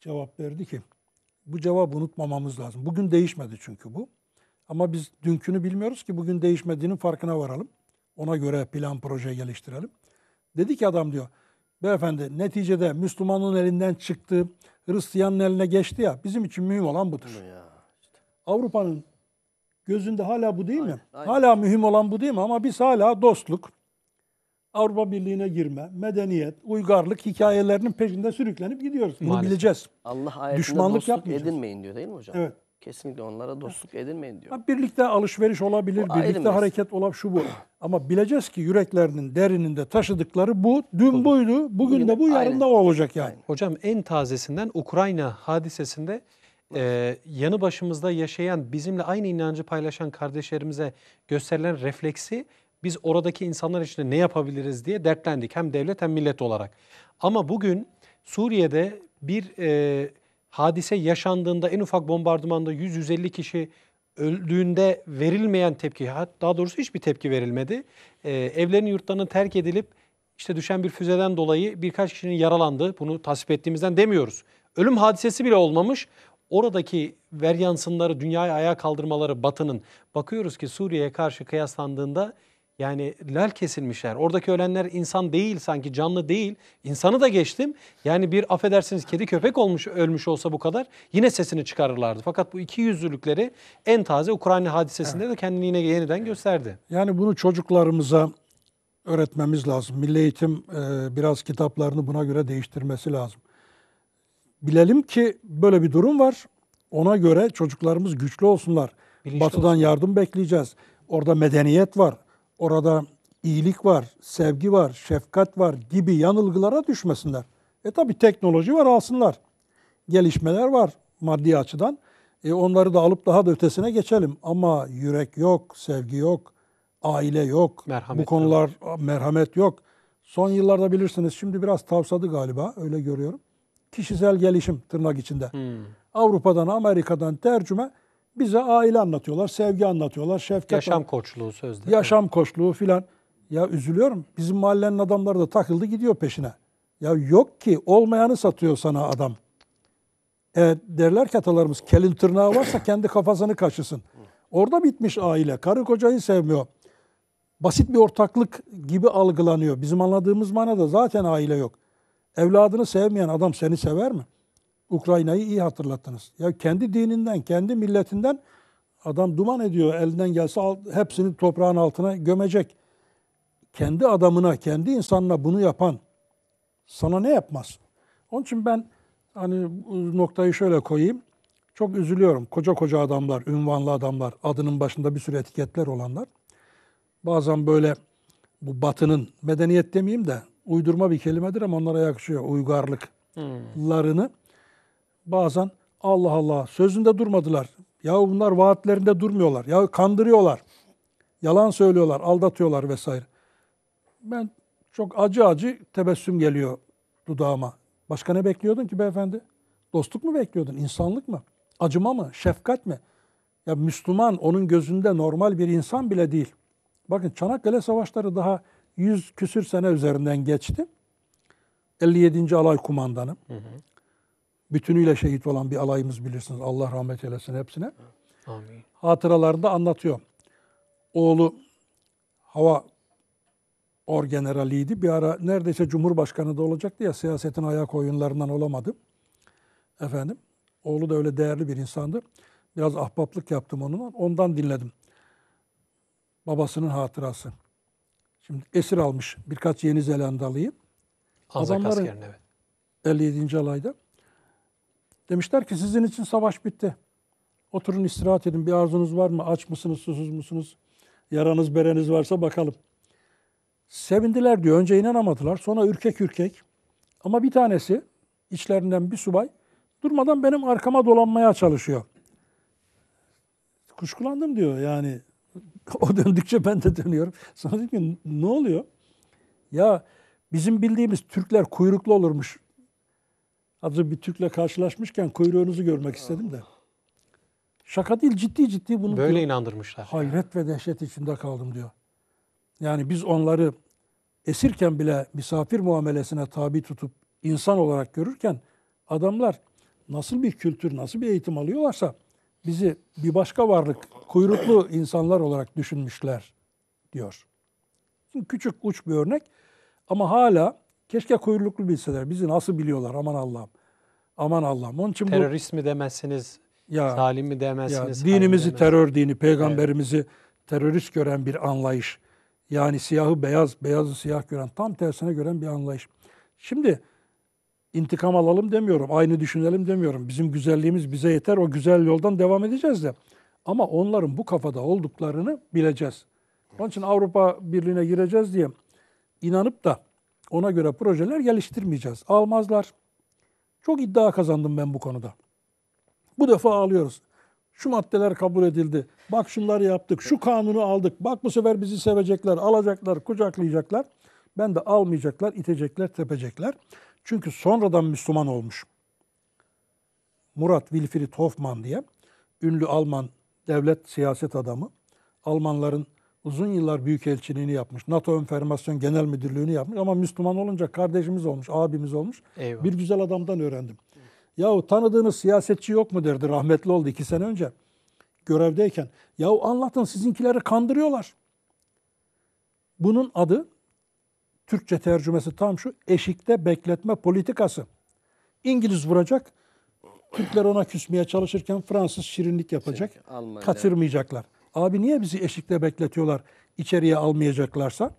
Speaker 3: cevap verdi ki bu cevabı unutmamamız lazım. Bugün değişmedi çünkü bu. Ama biz dünkünü bilmiyoruz ki bugün değişmediğinin farkına varalım. Ona göre plan proje geliştirelim. Dedi ki adam diyor, beyefendi neticede Müslümanın elinden çıktı, Hristiyanın eline geçti ya, bizim için mühim olan budur. İşte. Avrupa'nın gözünde hala bu değil aynen, mi? Aynen. Hala mühim olan bu değil mi? Ama biz hala dostluk, Avrupa Birliği'ne girme, medeniyet, uygarlık hikayelerinin peşinde sürüklenip gidiyoruz. Bunu Maalesef. bileceğiz. Allah ayetinde Düşmanlık dostluk edinmeyin
Speaker 4: diyor değil mi hocam? Evet. Kesinlikle onlara dostluk edinmeyin diyor.
Speaker 3: birlikte alışveriş olabilir, Bu birlikte ayrı hareket olab şu bu. Ama bileceğiz ki yüreklerinin
Speaker 1: derininde taşıdıkları bu. Dün Tabii. buydu, bugün,
Speaker 4: Bugün- de bu, yarın da
Speaker 1: olacak yani. Aynen. Hocam en tazesinden Ukrayna hadisesinde e, yanı başımızda yaşayan, bizimle aynı inancı paylaşan kardeşlerimize gösterilen refleksi biz oradaki insanlar için ne yapabiliriz diye dertlendik hem devlet hem millet olarak. Ama bugün Suriye'de bir e, hadise yaşandığında en ufak bombardımanda 100-150 kişi öldüğünde verilmeyen tepki, daha doğrusu hiçbir tepki verilmedi. Ee, evlerin yurtlarının terk edilip işte düşen bir füzeden dolayı birkaç kişinin yaralandığı, bunu tasvip ettiğimizden demiyoruz. Ölüm hadisesi bile olmamış. Oradaki ver yansınları, dünyayı ayağa kaldırmaları Batı'nın. Bakıyoruz ki Suriye'ye karşı kıyaslandığında yani lal kesilmişler. Oradaki ölenler insan değil sanki canlı değil. İnsanı da geçtim. Yani bir affedersiniz kedi köpek olmuş ölmüş olsa bu kadar yine sesini çıkarırlardı. Fakat bu iki yüzlülükleri en taze Ukrayna hadisesinde evet. de kendini yine yeniden gösterdi.
Speaker 3: Yani bunu çocuklarımıza öğretmemiz lazım. Milli eğitim e, biraz kitaplarını buna göre değiştirmesi lazım. Bilelim ki böyle bir durum var. Ona göre çocuklarımız güçlü olsunlar. Bilinçli Batı'dan olsun. yardım bekleyeceğiz. Orada medeniyet var orada iyilik var, sevgi var, şefkat var gibi yanılgılara düşmesinler. E tabi teknoloji var alsınlar. Gelişmeler var maddi açıdan. E onları da alıp daha da ötesine geçelim. Ama yürek yok, sevgi yok, aile yok. Merhamet bu konular yok. merhamet yok. Son yıllarda bilirsiniz şimdi biraz tavsadı galiba öyle görüyorum. Kişisel gelişim tırnak içinde. Hmm. Avrupa'dan, Amerika'dan tercüme bize aile anlatıyorlar, sevgi anlatıyorlar, şefkat. Yaşam
Speaker 1: koçluğu sözde.
Speaker 3: Yaşam koçluğu filan. Ya üzülüyorum. Bizim mahallenin adamları da takıldı gidiyor peşine. Ya yok ki olmayanı satıyor sana adam. E, derler ki atalarımız kelin tırnağı varsa kendi kafasını kaşısın. Orada bitmiş aile. Karı kocayı sevmiyor. Basit bir ortaklık gibi algılanıyor. Bizim anladığımız manada zaten aile yok. Evladını sevmeyen adam seni sever mi? Ukrayna'yı iyi hatırlattınız. Ya kendi dininden, kendi milletinden adam duman ediyor. Elinden gelse hepsini toprağın altına gömecek. Kendi adamına, kendi insanına bunu yapan sana ne yapmaz? Onun için ben hani noktayı şöyle koyayım. Çok üzülüyorum. Koca koca adamlar, ünvanlı adamlar, adının başında bir sürü etiketler olanlar. Bazen böyle bu batının, medeniyet demeyeyim de uydurma bir kelimedir ama onlara yakışıyor. Uygarlıklarını hmm bazen Allah Allah sözünde durmadılar. Ya bunlar vaatlerinde durmuyorlar. Ya kandırıyorlar. Yalan söylüyorlar, aldatıyorlar vesaire. Ben çok acı acı tebessüm geliyor dudağıma. Başka ne bekliyordun ki beyefendi? Dostluk mu bekliyordun? İnsanlık mı? Acıma mı? Şefkat mi? Ya Müslüman onun gözünde normal bir insan bile değil. Bakın Çanakkale Savaşları daha yüz küsür sene üzerinden geçti. 57. Alay Kumandanı. Hı hı bütünüyle şehit olan bir alayımız bilirsiniz. Allah rahmet eylesin hepsine. Amin. Hatıralarında anlatıyor. Oğlu hava orgeneraliydi. Bir ara neredeyse cumhurbaşkanı da olacaktı ya siyasetin ayak oyunlarından olamadı. Efendim. Oğlu da öyle değerli bir insandı. Biraz ahbaplık yaptım onunla. Ondan dinledim. Babasının hatırası. Şimdi esir almış birkaç Yeni Zelandalı'yı. Anzak askerini evet. 57. alayda. Demişler ki sizin için savaş bitti. Oturun istirahat edin. Bir arzunuz var mı? Aç mısınız, susuz musunuz? Yaranız, bereniz varsa bakalım. Sevindiler diyor. Önce inanamadılar. Sonra ürkek ürkek. Ama bir tanesi içlerinden bir subay durmadan benim arkama dolanmaya çalışıyor. Kuşkulandım diyor yani. O döndükçe ben de dönüyorum. Sana dedim ki ne oluyor? Ya bizim bildiğimiz Türkler kuyruklu olurmuş Az bir Türk'le karşılaşmışken kuyruğunuzu görmek istedim de. Şaka değil ciddi ciddi bunu Böyle diyor. inandırmışlar. Hayret ve dehşet içinde kaldım diyor. Yani biz onları esirken bile misafir muamelesine tabi tutup insan olarak görürken adamlar nasıl bir kültür, nasıl bir eğitim alıyorlarsa bizi bir başka varlık, kuyruklu insanlar olarak düşünmüşler diyor. Şimdi küçük uç bir örnek ama hala Keşke kuyruklu bilseler. Bizi nasıl biliyorlar aman Allah'ım.
Speaker 1: Aman Allah'ım. Onun için Terörist bu, mi demezsiniz, ya, zalim mi demezsiniz. Ya, dinimizi demez. terör dini,
Speaker 3: peygamberimizi evet. terörist gören bir anlayış. Yani siyahı beyaz, beyazı siyah gören, tam tersine gören bir anlayış. Şimdi intikam alalım demiyorum, aynı düşünelim demiyorum. Bizim güzelliğimiz bize yeter, o güzel yoldan devam edeceğiz de. Ama onların bu kafada olduklarını bileceğiz. Onun için Avrupa Birliği'ne gireceğiz diye inanıp da ona göre projeler geliştirmeyeceğiz. Almazlar. Çok iddia kazandım ben bu konuda. Bu defa alıyoruz. Şu maddeler kabul edildi. Bak şunları yaptık. Şu kanunu aldık. Bak bu sefer bizi sevecekler, alacaklar, kucaklayacaklar. Ben de almayacaklar, itecekler, tepecekler. Çünkü sonradan Müslüman olmuş. Murat Wilfried Hoffmann diye ünlü Alman devlet siyaset adamı. Almanların uzun yıllar büyükelçiliğini yapmış. NATO Enformasyon Genel Müdürlüğü'nü yapmış ama Müslüman olunca kardeşimiz olmuş, abimiz olmuş. Eyvallah. Bir güzel adamdan öğrendim. Yahu tanıdığınız siyasetçi yok mu derdi rahmetli oldu iki sene önce görevdeyken. Yahu anlatın sizinkileri kandırıyorlar. Bunun adı Türkçe tercümesi tam şu eşikte bekletme politikası. İngiliz vuracak, Türkler ona küsmeye çalışırken Fransız şirinlik yapacak, şey, kaçırmayacaklar. Abi niye bizi eşikte bekletiyorlar İçeriye almayacaklarsa?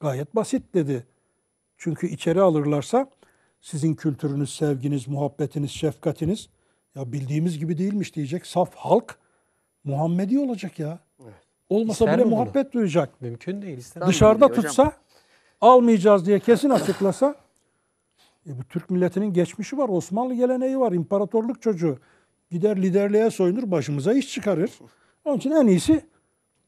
Speaker 3: Gayet basit dedi. Çünkü içeri alırlarsa sizin kültürünüz, sevginiz, muhabbetiniz, şefkatiniz ya bildiğimiz gibi değilmiş diyecek. Saf halk Muhammedi olacak ya. Evet. Olmasa İster bile muhabbet bunu? duyacak.
Speaker 1: Mümkün değil. Ister Dışarıda değil, tutsa hocam.
Speaker 3: almayacağız diye kesin açıklasa e bu Türk milletinin geçmişi var, Osmanlı geleneği var, imparatorluk çocuğu. Gider liderliğe soyunur, başımıza iş çıkarır. Onun için en iyisi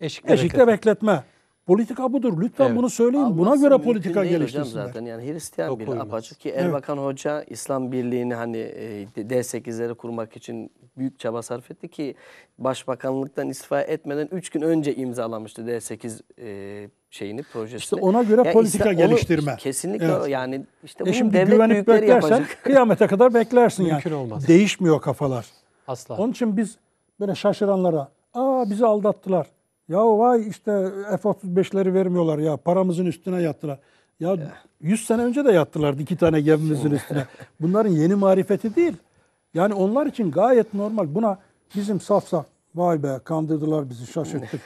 Speaker 1: eşikte,
Speaker 4: eşikte
Speaker 3: bekletme. Politika budur. Lütfen evet. bunu söyleyin. Alması Buna göre politika geliştirsinler.
Speaker 4: zaten yani Hristiyan Çok bir apaçık ki Erbakan evet. Hoca İslam Birliği'ni hani e, D8'leri kurmak için büyük çaba sarf etti ki başbakanlıktan istifa etmeden 3 gün önce imzalamıştı D8 e, şeyini projesini. İşte ona göre yani politika işte geliştirme. kesinlikle evet. yani işte e bu devlet güvenip büyükleri beklersen yapacak.
Speaker 3: kıyamete kadar beklersin Mümkün yani. Olmaz. Değişmiyor kafalar. Asla. Onun için biz böyle şaşıranlara Aa bizi aldattılar. Ya vay işte F-35'leri vermiyorlar ya paramızın üstüne yattılar. Ya, 100 sene önce de yattılardı iki tane gemimizin üstüne. Bunların yeni marifeti değil. Yani onlar için gayet normal. Buna bizim saf saf Vay be kandırdılar bizi şaşırttık.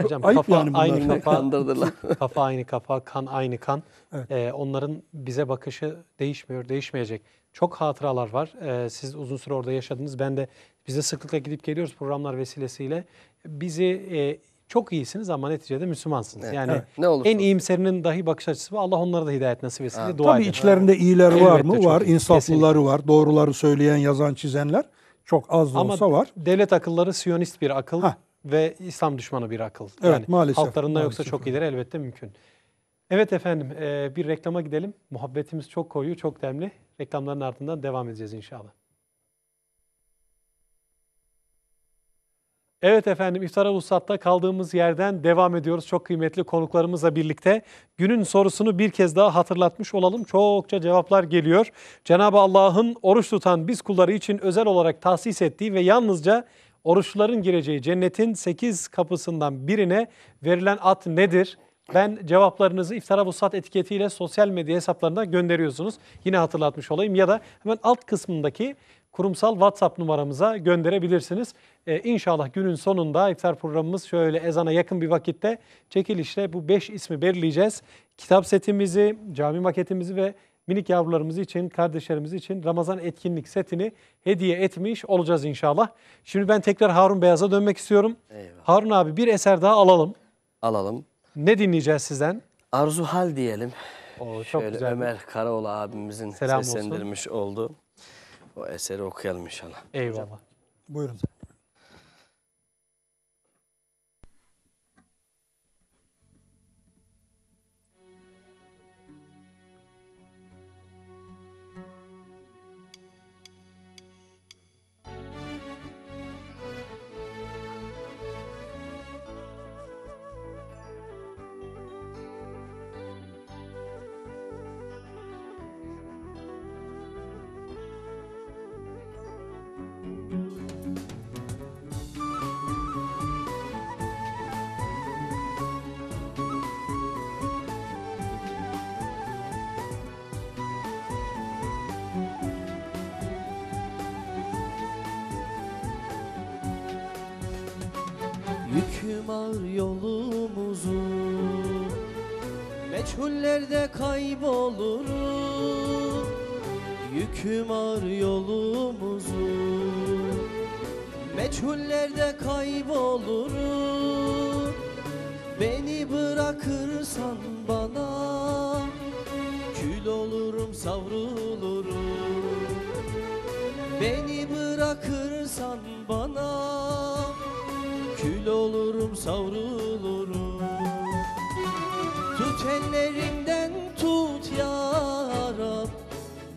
Speaker 3: Hocam Ayıp kafa yani aynı kafa kandırdılar.
Speaker 1: kafa aynı kafa, kan aynı kan. Evet. Ee, onların bize bakışı değişmiyor, değişmeyecek. Çok hatıralar var. Ee, siz uzun süre orada yaşadınız. Ben de biz de sıklıkla gidip geliyoruz programlar vesilesiyle. Bizi e, çok iyisiniz ama neticede Müslümansınız. Evet. Yani evet. ne en iyimserinin dahi bakış açısı bu. Allah onlara da hidayet nasip etsin diye dua Tabii içlerinde ha. iyiler var Elbette mı? Var. İnsaflıları
Speaker 3: Kesinlikle. var. Doğruları söyleyen, yazan, çizenler çok az da ama olsa var.
Speaker 1: devlet akılları siyonist bir akıl Heh. ve İslam düşmanı bir akıl. Evet yani maalesef. Halklarında maalesef. yoksa çok ileri elbette mümkün. Evet efendim e, bir reklama gidelim. Muhabbetimiz çok koyu, çok demli. Reklamların ardından devam edeceğiz inşallah. Evet efendim iftara vusatta kaldığımız yerden devam ediyoruz. Çok kıymetli konuklarımızla birlikte günün sorusunu bir kez daha hatırlatmış olalım. Çokça cevaplar geliyor. Cenab-ı Allah'ın oruç tutan biz kulları için özel olarak tahsis ettiği ve yalnızca oruçluların gireceği cennetin 8 kapısından birine verilen at nedir? Ben cevaplarınızı iftara vusat etiketiyle sosyal medya hesaplarına gönderiyorsunuz. Yine hatırlatmış olayım ya da hemen alt kısmındaki kurumsal WhatsApp numaramıza gönderebilirsiniz. Ee, inşallah günün sonunda iftar programımız şöyle ezana yakın bir vakitte çekilişle bu 5 ismi belirleyeceğiz. Kitap setimizi, cami maketimizi ve minik yavrularımız için, kardeşlerimiz için Ramazan etkinlik setini hediye etmiş olacağız inşallah. Şimdi ben tekrar Harun Beyaz'a dönmek istiyorum. Eyvallah.
Speaker 4: Harun abi bir eser daha alalım. Alalım. Ne dinleyeceğiz sizden? Arzu Hal diyelim. Oo, çok Şöyle güzel. Ömer Karaoğlu abimizin Selam seslendirmiş olsun. oldu o eseri okuyalım inşallah. Eyvallah. Buyurun.
Speaker 5: var yolumuzu Meçhullerde kaybolur. Yüküm ar yolumuzu Meçhullerde kaybolur. Beni bırakırsan bana Kül olurum savrulurum Beni bırakırsan bana olurum savrulurum Tut ellerimden tut yarab,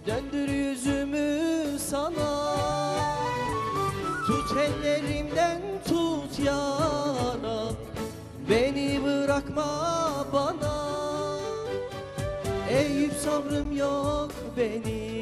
Speaker 5: Döndür yüzümü sana Tut ellerimden tut yarab, Beni bırakma bana Eyüp sabrım yok benim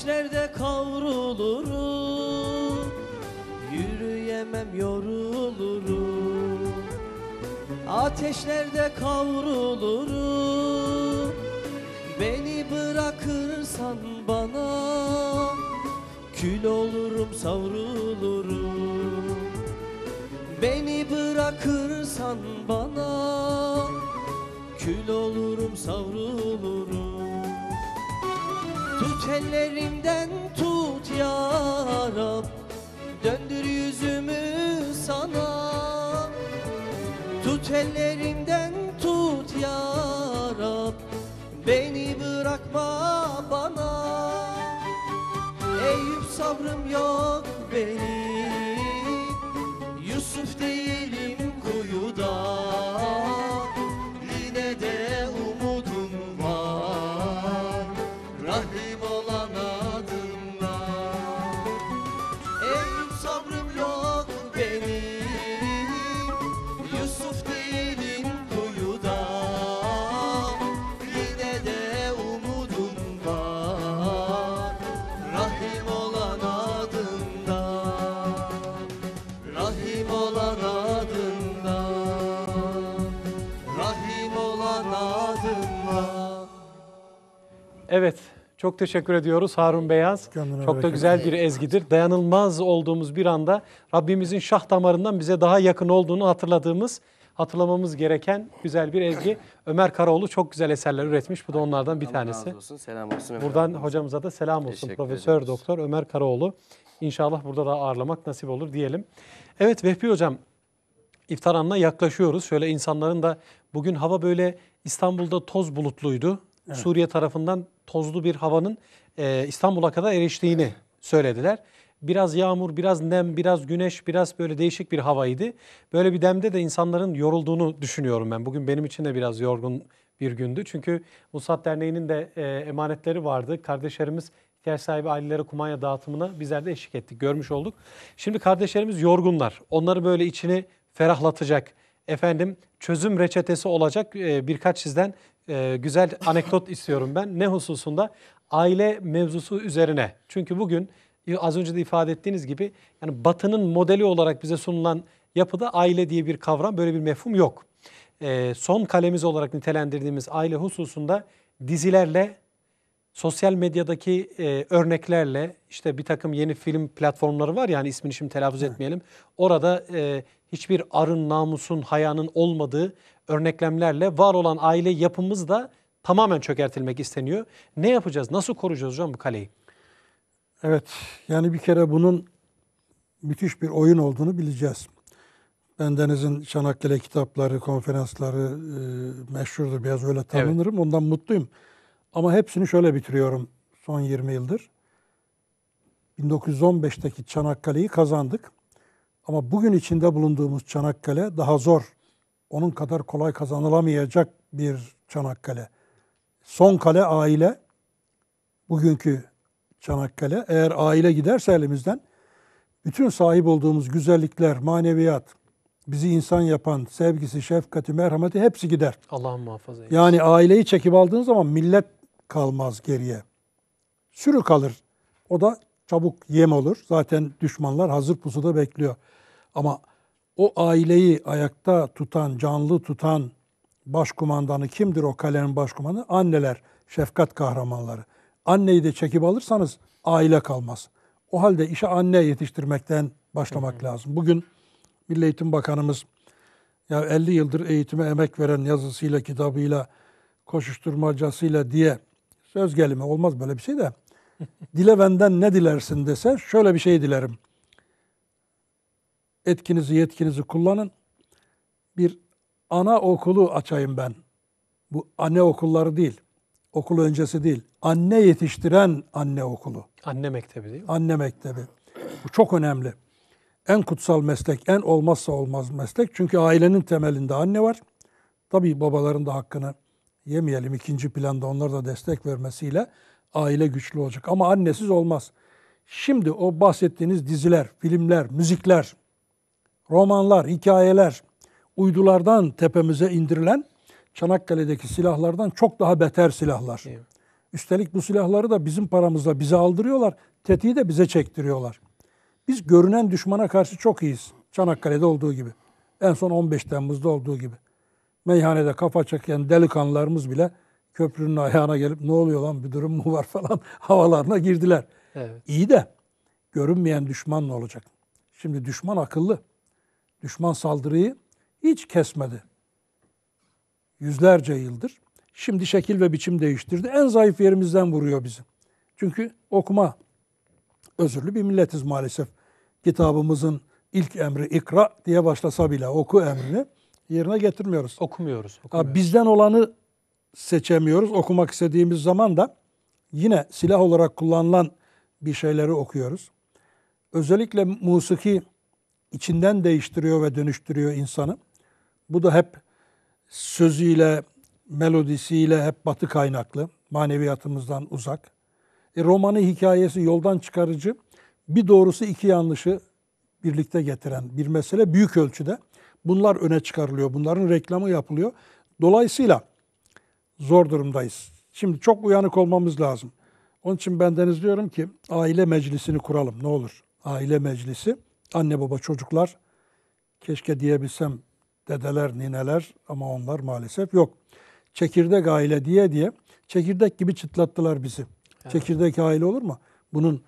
Speaker 5: ateşlerde kavrulurum Yürüyemem yorulurum Ateşlerde kavrulurum Beni bırakırsan bana Kül olurum savrulurum
Speaker 1: Çok teşekkür ediyoruz Harun Beyaz. Gönlüne Çok da güzel bir ezgidir. Dayanılmaz olduğumuz bir anda Rabbimizin şah damarından bize daha yakın olduğunu hatırladığımız hatırlamamız gereken güzel bir ezgi. Ömer Karaoğlu çok güzel eserler üretmiş. Bu da onlardan bir tanesi. Allah razı
Speaker 4: olsun. Selam olsun. efendim. Buradan
Speaker 1: hocamıza da selam olsun. Profesör Doktor Ömer Karaoğlu. İnşallah burada da ağırlamak nasip olur diyelim. Evet Vehbi hocam iftar anına yaklaşıyoruz. Şöyle insanların da bugün hava böyle İstanbul'da toz bulutluydu evet. Suriye tarafından tozlu bir havanın e, İstanbul'a kadar eriştiğini söylediler. Biraz yağmur, biraz nem, biraz güneş, biraz böyle değişik bir havaydı. Böyle bir demde de insanların yorulduğunu düşünüyorum ben. Bugün benim için de biraz yorgun bir gündü. Çünkü Musat Derneği'nin de e, emanetleri vardı. Kardeşlerimiz diğer sahibi ailelere kumanya dağıtımına bizler de eşlik ettik, görmüş olduk. Şimdi kardeşlerimiz yorgunlar. Onları böyle içini ferahlatacak, efendim çözüm reçetesi olacak e, birkaç sizden ee, güzel anekdot istiyorum ben. Ne hususunda? Aile mevzusu üzerine. Çünkü bugün e, az önce de ifade ettiğiniz gibi yani Batı'nın modeli olarak bize sunulan yapıda aile diye bir kavram, böyle bir mefhum yok. E, son kalemiz olarak nitelendirdiğimiz aile hususunda dizilerle, sosyal medyadaki e, örneklerle, işte bir takım yeni film platformları var yani ismini şimdi telaffuz etmeyelim. Orada e, hiçbir arın, namusun, hayanın olmadığı örneklemlerle var olan aile yapımız da tamamen çökertilmek isteniyor. Ne yapacağız? Nasıl koruyacağız hocam bu kaleyi?
Speaker 3: Evet. Yani bir kere bunun müthiş bir oyun olduğunu bileceğiz. Ben denizin Çanakkale kitapları, konferansları e, meşhurdur. Biraz öyle tanınırım. Evet. Ondan mutluyum. Ama hepsini şöyle bitiriyorum son 20 yıldır. 1915'teki Çanakkale'yi kazandık. Ama bugün içinde bulunduğumuz Çanakkale daha zor onun kadar kolay kazanılamayacak bir Çanakkale. Son kale aile. Bugünkü Çanakkale. Eğer aile giderse elimizden bütün sahip olduğumuz güzellikler, maneviyat, bizi insan yapan sevgisi, şefkati, merhameti hepsi gider. Allah muhafaza eylesin. Yani aileyi çekip aldığın zaman millet kalmaz geriye. Sürü kalır. O da çabuk yem olur. Zaten düşmanlar hazır pusuda bekliyor. Ama o aileyi ayakta tutan, canlı tutan başkumandanı kimdir o kalenin başkumanı? Anneler, şefkat kahramanları. Anneyi de çekip alırsanız aile kalmaz. O halde işe anne yetiştirmekten başlamak hı hı. lazım. Bugün Milli Eğitim Bakanımız ya 50 yıldır eğitime emek veren yazısıyla, kitabıyla, koşuşturmacasıyla diye söz gelimi olmaz böyle bir şey de. Dile benden ne dilersin dese şöyle bir şey dilerim etkinizi, yetkinizi kullanın. Bir ana okulu açayım ben. Bu anne okulları değil, okul öncesi değil. Anne yetiştiren anne okulu. Anne mektebi değil mi? Anne mektebi. Bu çok önemli. En kutsal meslek, en olmazsa olmaz meslek. Çünkü ailenin temelinde anne var. Tabii babaların da hakkını yemeyelim. İkinci planda onlara da destek vermesiyle aile güçlü olacak. Ama annesiz olmaz. Şimdi o bahsettiğiniz diziler, filmler, müzikler, romanlar, hikayeler, uydulardan tepemize indirilen Çanakkale'deki silahlardan çok daha beter silahlar. Üstelik bu silahları da bizim paramızla bize aldırıyorlar. Tetiği de bize çektiriyorlar. Biz görünen düşmana karşı çok iyiyiz. Çanakkale'de olduğu gibi. En son 15 Temmuz'da olduğu gibi. Meyhanede kafa çeken delikanlılarımız bile köprünün ayağına gelip ne oluyor lan bir durum mu var falan havalarına girdiler. Evet. İyi de görünmeyen düşman ne olacak? Şimdi düşman akıllı düşman saldırıyı hiç kesmedi. Yüzlerce yıldır. Şimdi şekil ve biçim değiştirdi. En zayıf yerimizden vuruyor bizi. Çünkü okuma özürlü bir milletiz maalesef. Kitabımızın ilk emri ikra diye başlasa bile oku emrini yerine getirmiyoruz. Okumuyoruz. okumuyoruz. Bizden olanı seçemiyoruz. Okumak istediğimiz zaman da yine silah olarak kullanılan bir şeyleri okuyoruz. Özellikle musiki içinden değiştiriyor ve dönüştürüyor insanı. Bu da hep sözüyle, melodisiyle hep batı kaynaklı, maneviyatımızdan uzak. E, romanı hikayesi yoldan çıkarıcı, bir doğrusu iki yanlışı birlikte getiren bir mesele büyük ölçüde. Bunlar öne çıkarılıyor, bunların reklamı yapılıyor. Dolayısıyla zor durumdayız. Şimdi çok uyanık olmamız lazım. Onun için bendeniz diyorum ki aile meclisini kuralım ne olur. Aile meclisi anne baba çocuklar keşke diyebilsem dedeler, nineler ama onlar maalesef yok. Çekirdek aile diye diye çekirdek gibi çıtlattılar bizi. Evet. Çekirdek aile olur mu? Bunun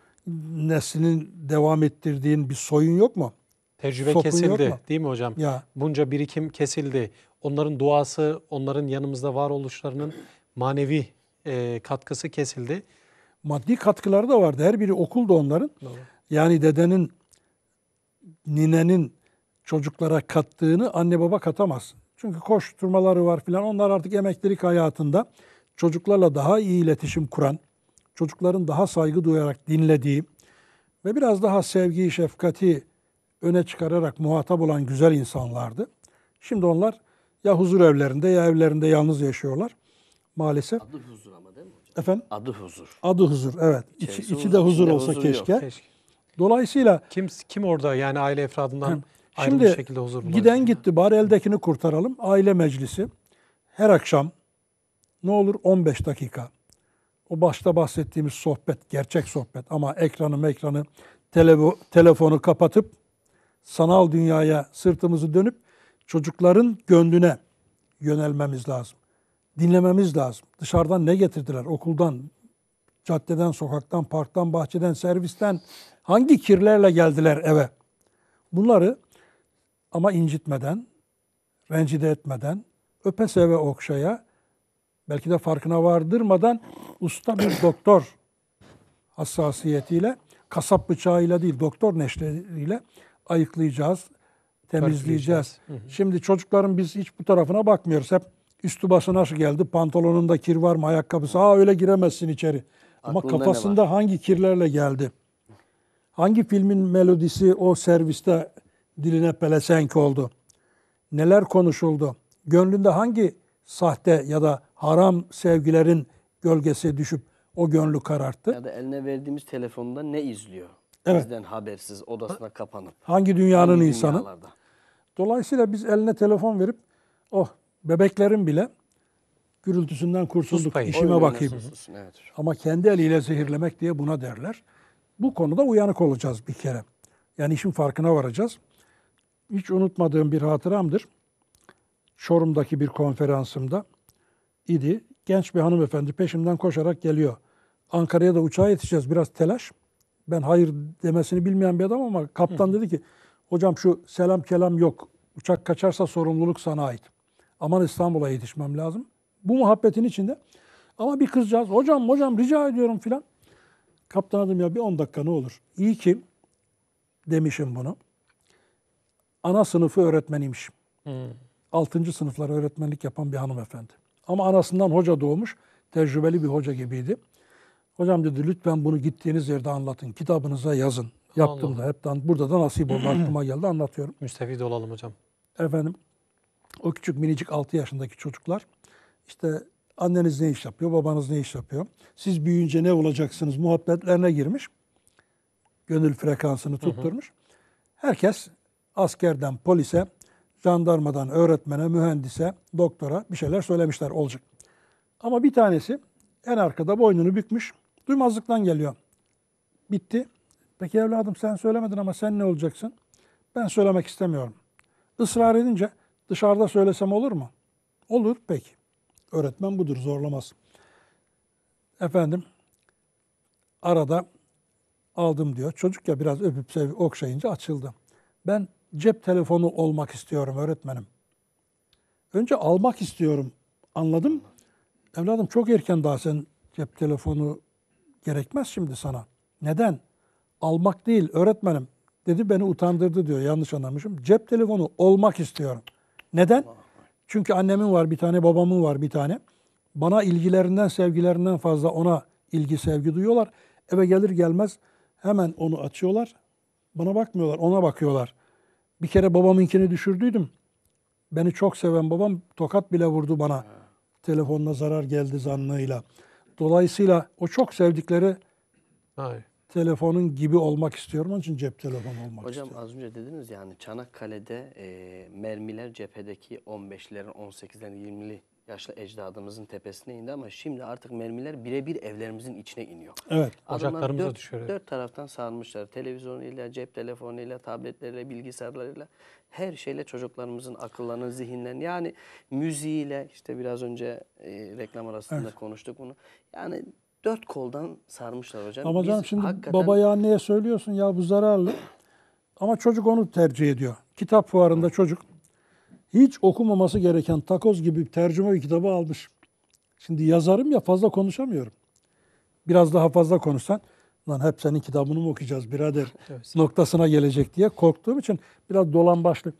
Speaker 3: neslinin devam ettirdiğin bir soyun yok mu? Tecrübe Sopun kesildi değil mi hocam?
Speaker 1: Ya. Bunca birikim kesildi. Onların duası, onların yanımızda var oluşlarının manevi e, katkısı kesildi.
Speaker 3: Maddi katkıları da vardı. Her biri okulda onların. Doğru. Yani dedenin ninenin çocuklara kattığını anne baba katamaz. Çünkü koşturmaları var filan. Onlar artık emeklilik hayatında çocuklarla daha iyi iletişim kuran, çocukların daha saygı duyarak dinlediği ve biraz daha sevgiyi, şefkati öne çıkararak muhatap olan güzel insanlardı. Şimdi onlar ya huzur evlerinde ya evlerinde yalnız yaşıyorlar maalesef. Adı
Speaker 4: huzur ama değil mi hocam? Efendim? Adı huzur. Adı huzur evet. İçi, içi de huzur olsa huzur keşke. keşke.
Speaker 1: Dolayısıyla kim kim orada yani aile efradından ayrı bir şekilde huzur bulacak.
Speaker 3: Giden gitti bari eldekini kurtaralım. Aile meclisi her akşam ne olur 15 dakika. O başta bahsettiğimiz sohbet, gerçek sohbet ama ekranı ekranı tele, telefonu kapatıp sanal dünyaya sırtımızı dönüp çocukların gönlüne yönelmemiz lazım. Dinlememiz lazım. Dışarıdan ne getirdiler? Okuldan, Caddeden, sokaktan, parktan, bahçeden, servisten hangi kirlerle geldiler eve? Bunları ama incitmeden, rencide etmeden, öpese ve okşaya, belki de farkına vardırmadan usta bir doktor hassasiyetiyle, kasap bıçağıyla değil, doktor neşleriyle ayıklayacağız, temizleyeceğiz. Şimdi çocukların biz hiç bu tarafına bakmıyoruz. Hep üstü başı nasıl geldi, pantolonunda kir var mı, ayakkabısı, aa öyle giremezsin içeri. Ama kafasında hangi kirlerle geldi? Hangi filmin melodisi o serviste diline pelesenk oldu? Neler konuşuldu? Gönlünde hangi sahte ya da haram sevgilerin gölgesi düşüp o gönlü kararttı?
Speaker 4: Ya da eline verdiğimiz telefonda ne izliyor? Evet. Bizden habersiz odasına kapanıp. Hangi dünyanın hangi insanı?
Speaker 3: Dolayısıyla biz eline telefon verip oh bebeklerin bile gürültüsünden kurtulduk, payı. işime Oyun bakayım. Evet. Ama kendi eliyle zehirlemek diye buna derler. Bu konuda uyanık olacağız bir kere. Yani işin farkına varacağız. Hiç unutmadığım bir hatıramdır. Çorum'daki bir konferansımda idi. Genç bir hanımefendi peşimden koşarak geliyor. Ankara'ya da uçağa yetişeceğiz biraz telaş. Ben hayır demesini bilmeyen bir adam ama kaptan Hı. dedi ki hocam şu selam kelam yok. Uçak kaçarsa sorumluluk sana ait. Aman İstanbul'a yetişmem lazım. Bu muhabbetin içinde. Ama bir kızcağız hocam hocam rica ediyorum filan. Kaptan adım ya bir 10 dakika ne olur. İyi ki demişim bunu. Ana sınıfı öğretmeniymiş. Hmm. 6. sınıflara öğretmenlik yapan bir hanımefendi. Ama anasından hoca doğmuş. Tecrübeli bir hoca gibiydi. Hocam dedi lütfen bunu gittiğiniz yerde anlatın. Kitabınıza yazın. Yaptım Allah. da hepten burada da nasip oldu aklıma geldi anlatıyorum. Müstefid olalım hocam. Efendim o küçük minicik 6 yaşındaki çocuklar işte anneniz ne iş yapıyor, babanız ne iş yapıyor, siz büyüyünce ne olacaksınız muhabbetlerine girmiş. Gönül frekansını tutturmuş. Hı hı. Herkes askerden polise, jandarmadan öğretmene, mühendise, doktora bir şeyler söylemişler olacak. Ama bir tanesi en arkada boynunu bükmüş, duymazlıktan geliyor. Bitti. Peki evladım sen söylemedin ama sen ne olacaksın? Ben söylemek istemiyorum. Israr edince dışarıda söylesem olur mu? Olur peki. Öğretmen budur, zorlamaz. Efendim, arada aldım diyor. Çocuk ya biraz öpüp sev, okşayınca açıldı. Ben cep telefonu olmak istiyorum öğretmenim. Önce almak istiyorum. Anladım. Evladım çok erken daha sen cep telefonu gerekmez şimdi sana. Neden? Almak değil öğretmenim. Dedi beni utandırdı diyor. Yanlış anlamışım. Cep telefonu olmak istiyorum. Neden? Çünkü annemin var bir tane, babamın var bir tane. Bana ilgilerinden, sevgilerinden fazla ona ilgi, sevgi duyuyorlar. Eve gelir gelmez hemen onu açıyorlar. Bana bakmıyorlar, ona bakıyorlar. Bir kere babamınkini düşürdüydüm. Beni çok seven babam tokat bile vurdu bana. Ha. zarar geldi zannıyla. Dolayısıyla o çok sevdikleri Hayır telefonun gibi olmak istiyorum. Onun için cep telefonu olmak Hocam,
Speaker 4: istiyorum. Hocam az önce dediniz yani Çanakkale'de e, mermiler cephedeki 15'lerin, 18'lerin, 20'li yaşlı ecdadımızın tepesine indi ama şimdi artık mermiler birebir evlerimizin içine iniyor. Evet. Adamlar ocaklarımıza dört, düşüyor. Dört taraftan sarmışlar. Televizyonuyla, cep telefonuyla, tabletleriyle, bilgisayarlarıyla her şeyle çocuklarımızın akıllarını, zihinlerini yani müziğiyle işte biraz önce e, reklam arasında evet. konuştuk bunu. Yani dört koldan sarmışlar hocam. Ama canım Biz şimdi hakikaten... babaya
Speaker 3: anneye söylüyorsun ya bu zararlı. Ama çocuk onu tercih ediyor. Kitap fuarında çocuk hiç okumaması gereken takoz gibi tercüme bir kitabı almış. Şimdi yazarım ya fazla konuşamıyorum. Biraz daha fazla konuşsan lan hep senin kitabını mı okuyacağız birader evet. noktasına gelecek diye korktuğum için biraz dolan başlık.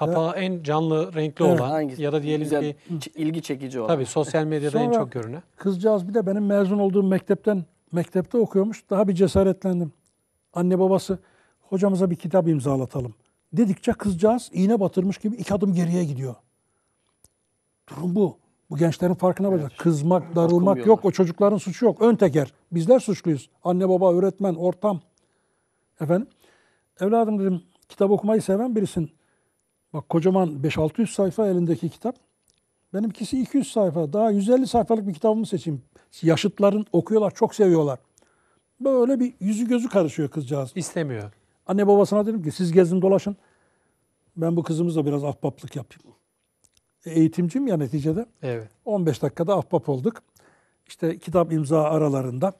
Speaker 1: Kapağı evet. en canlı renkli evet. olan Hangisi? ya da diyelim Güzel, ki ilgi çekici olan. Tabii sosyal medyada Sonra en çok görünen.
Speaker 3: Kızcağız bir de benim mezun olduğum mektepten mektepte okuyormuş. Daha bir cesaretlendim. Anne babası hocamıza bir kitap imzalatalım. Dedikçe kızcağız iğne batırmış gibi iki adım geriye gidiyor. Durum bu. Bu gençlerin farkına evet. varacak. Kızmak, darılmak yok. O çocukların suçu yok. Ön teker. Bizler suçluyuz. Anne baba, öğretmen, ortam. Efendim? Evladım dedim kitap okumayı seven birisin. Bak kocaman 5-600 sayfa elindeki kitap. Benimkisi 200 sayfa. Daha 150 sayfalık bir kitabımı seçeyim. Yaşıtların okuyorlar, çok seviyorlar. Böyle bir yüzü gözü karışıyor kızcağız. İstemiyor. Anne babasına dedim ki siz gezin dolaşın. Ben bu kızımızla biraz ahbaplık yapayım. E, Eğitimcim ya neticede. Evet. 15 dakikada ahbap olduk. İşte kitap imza aralarında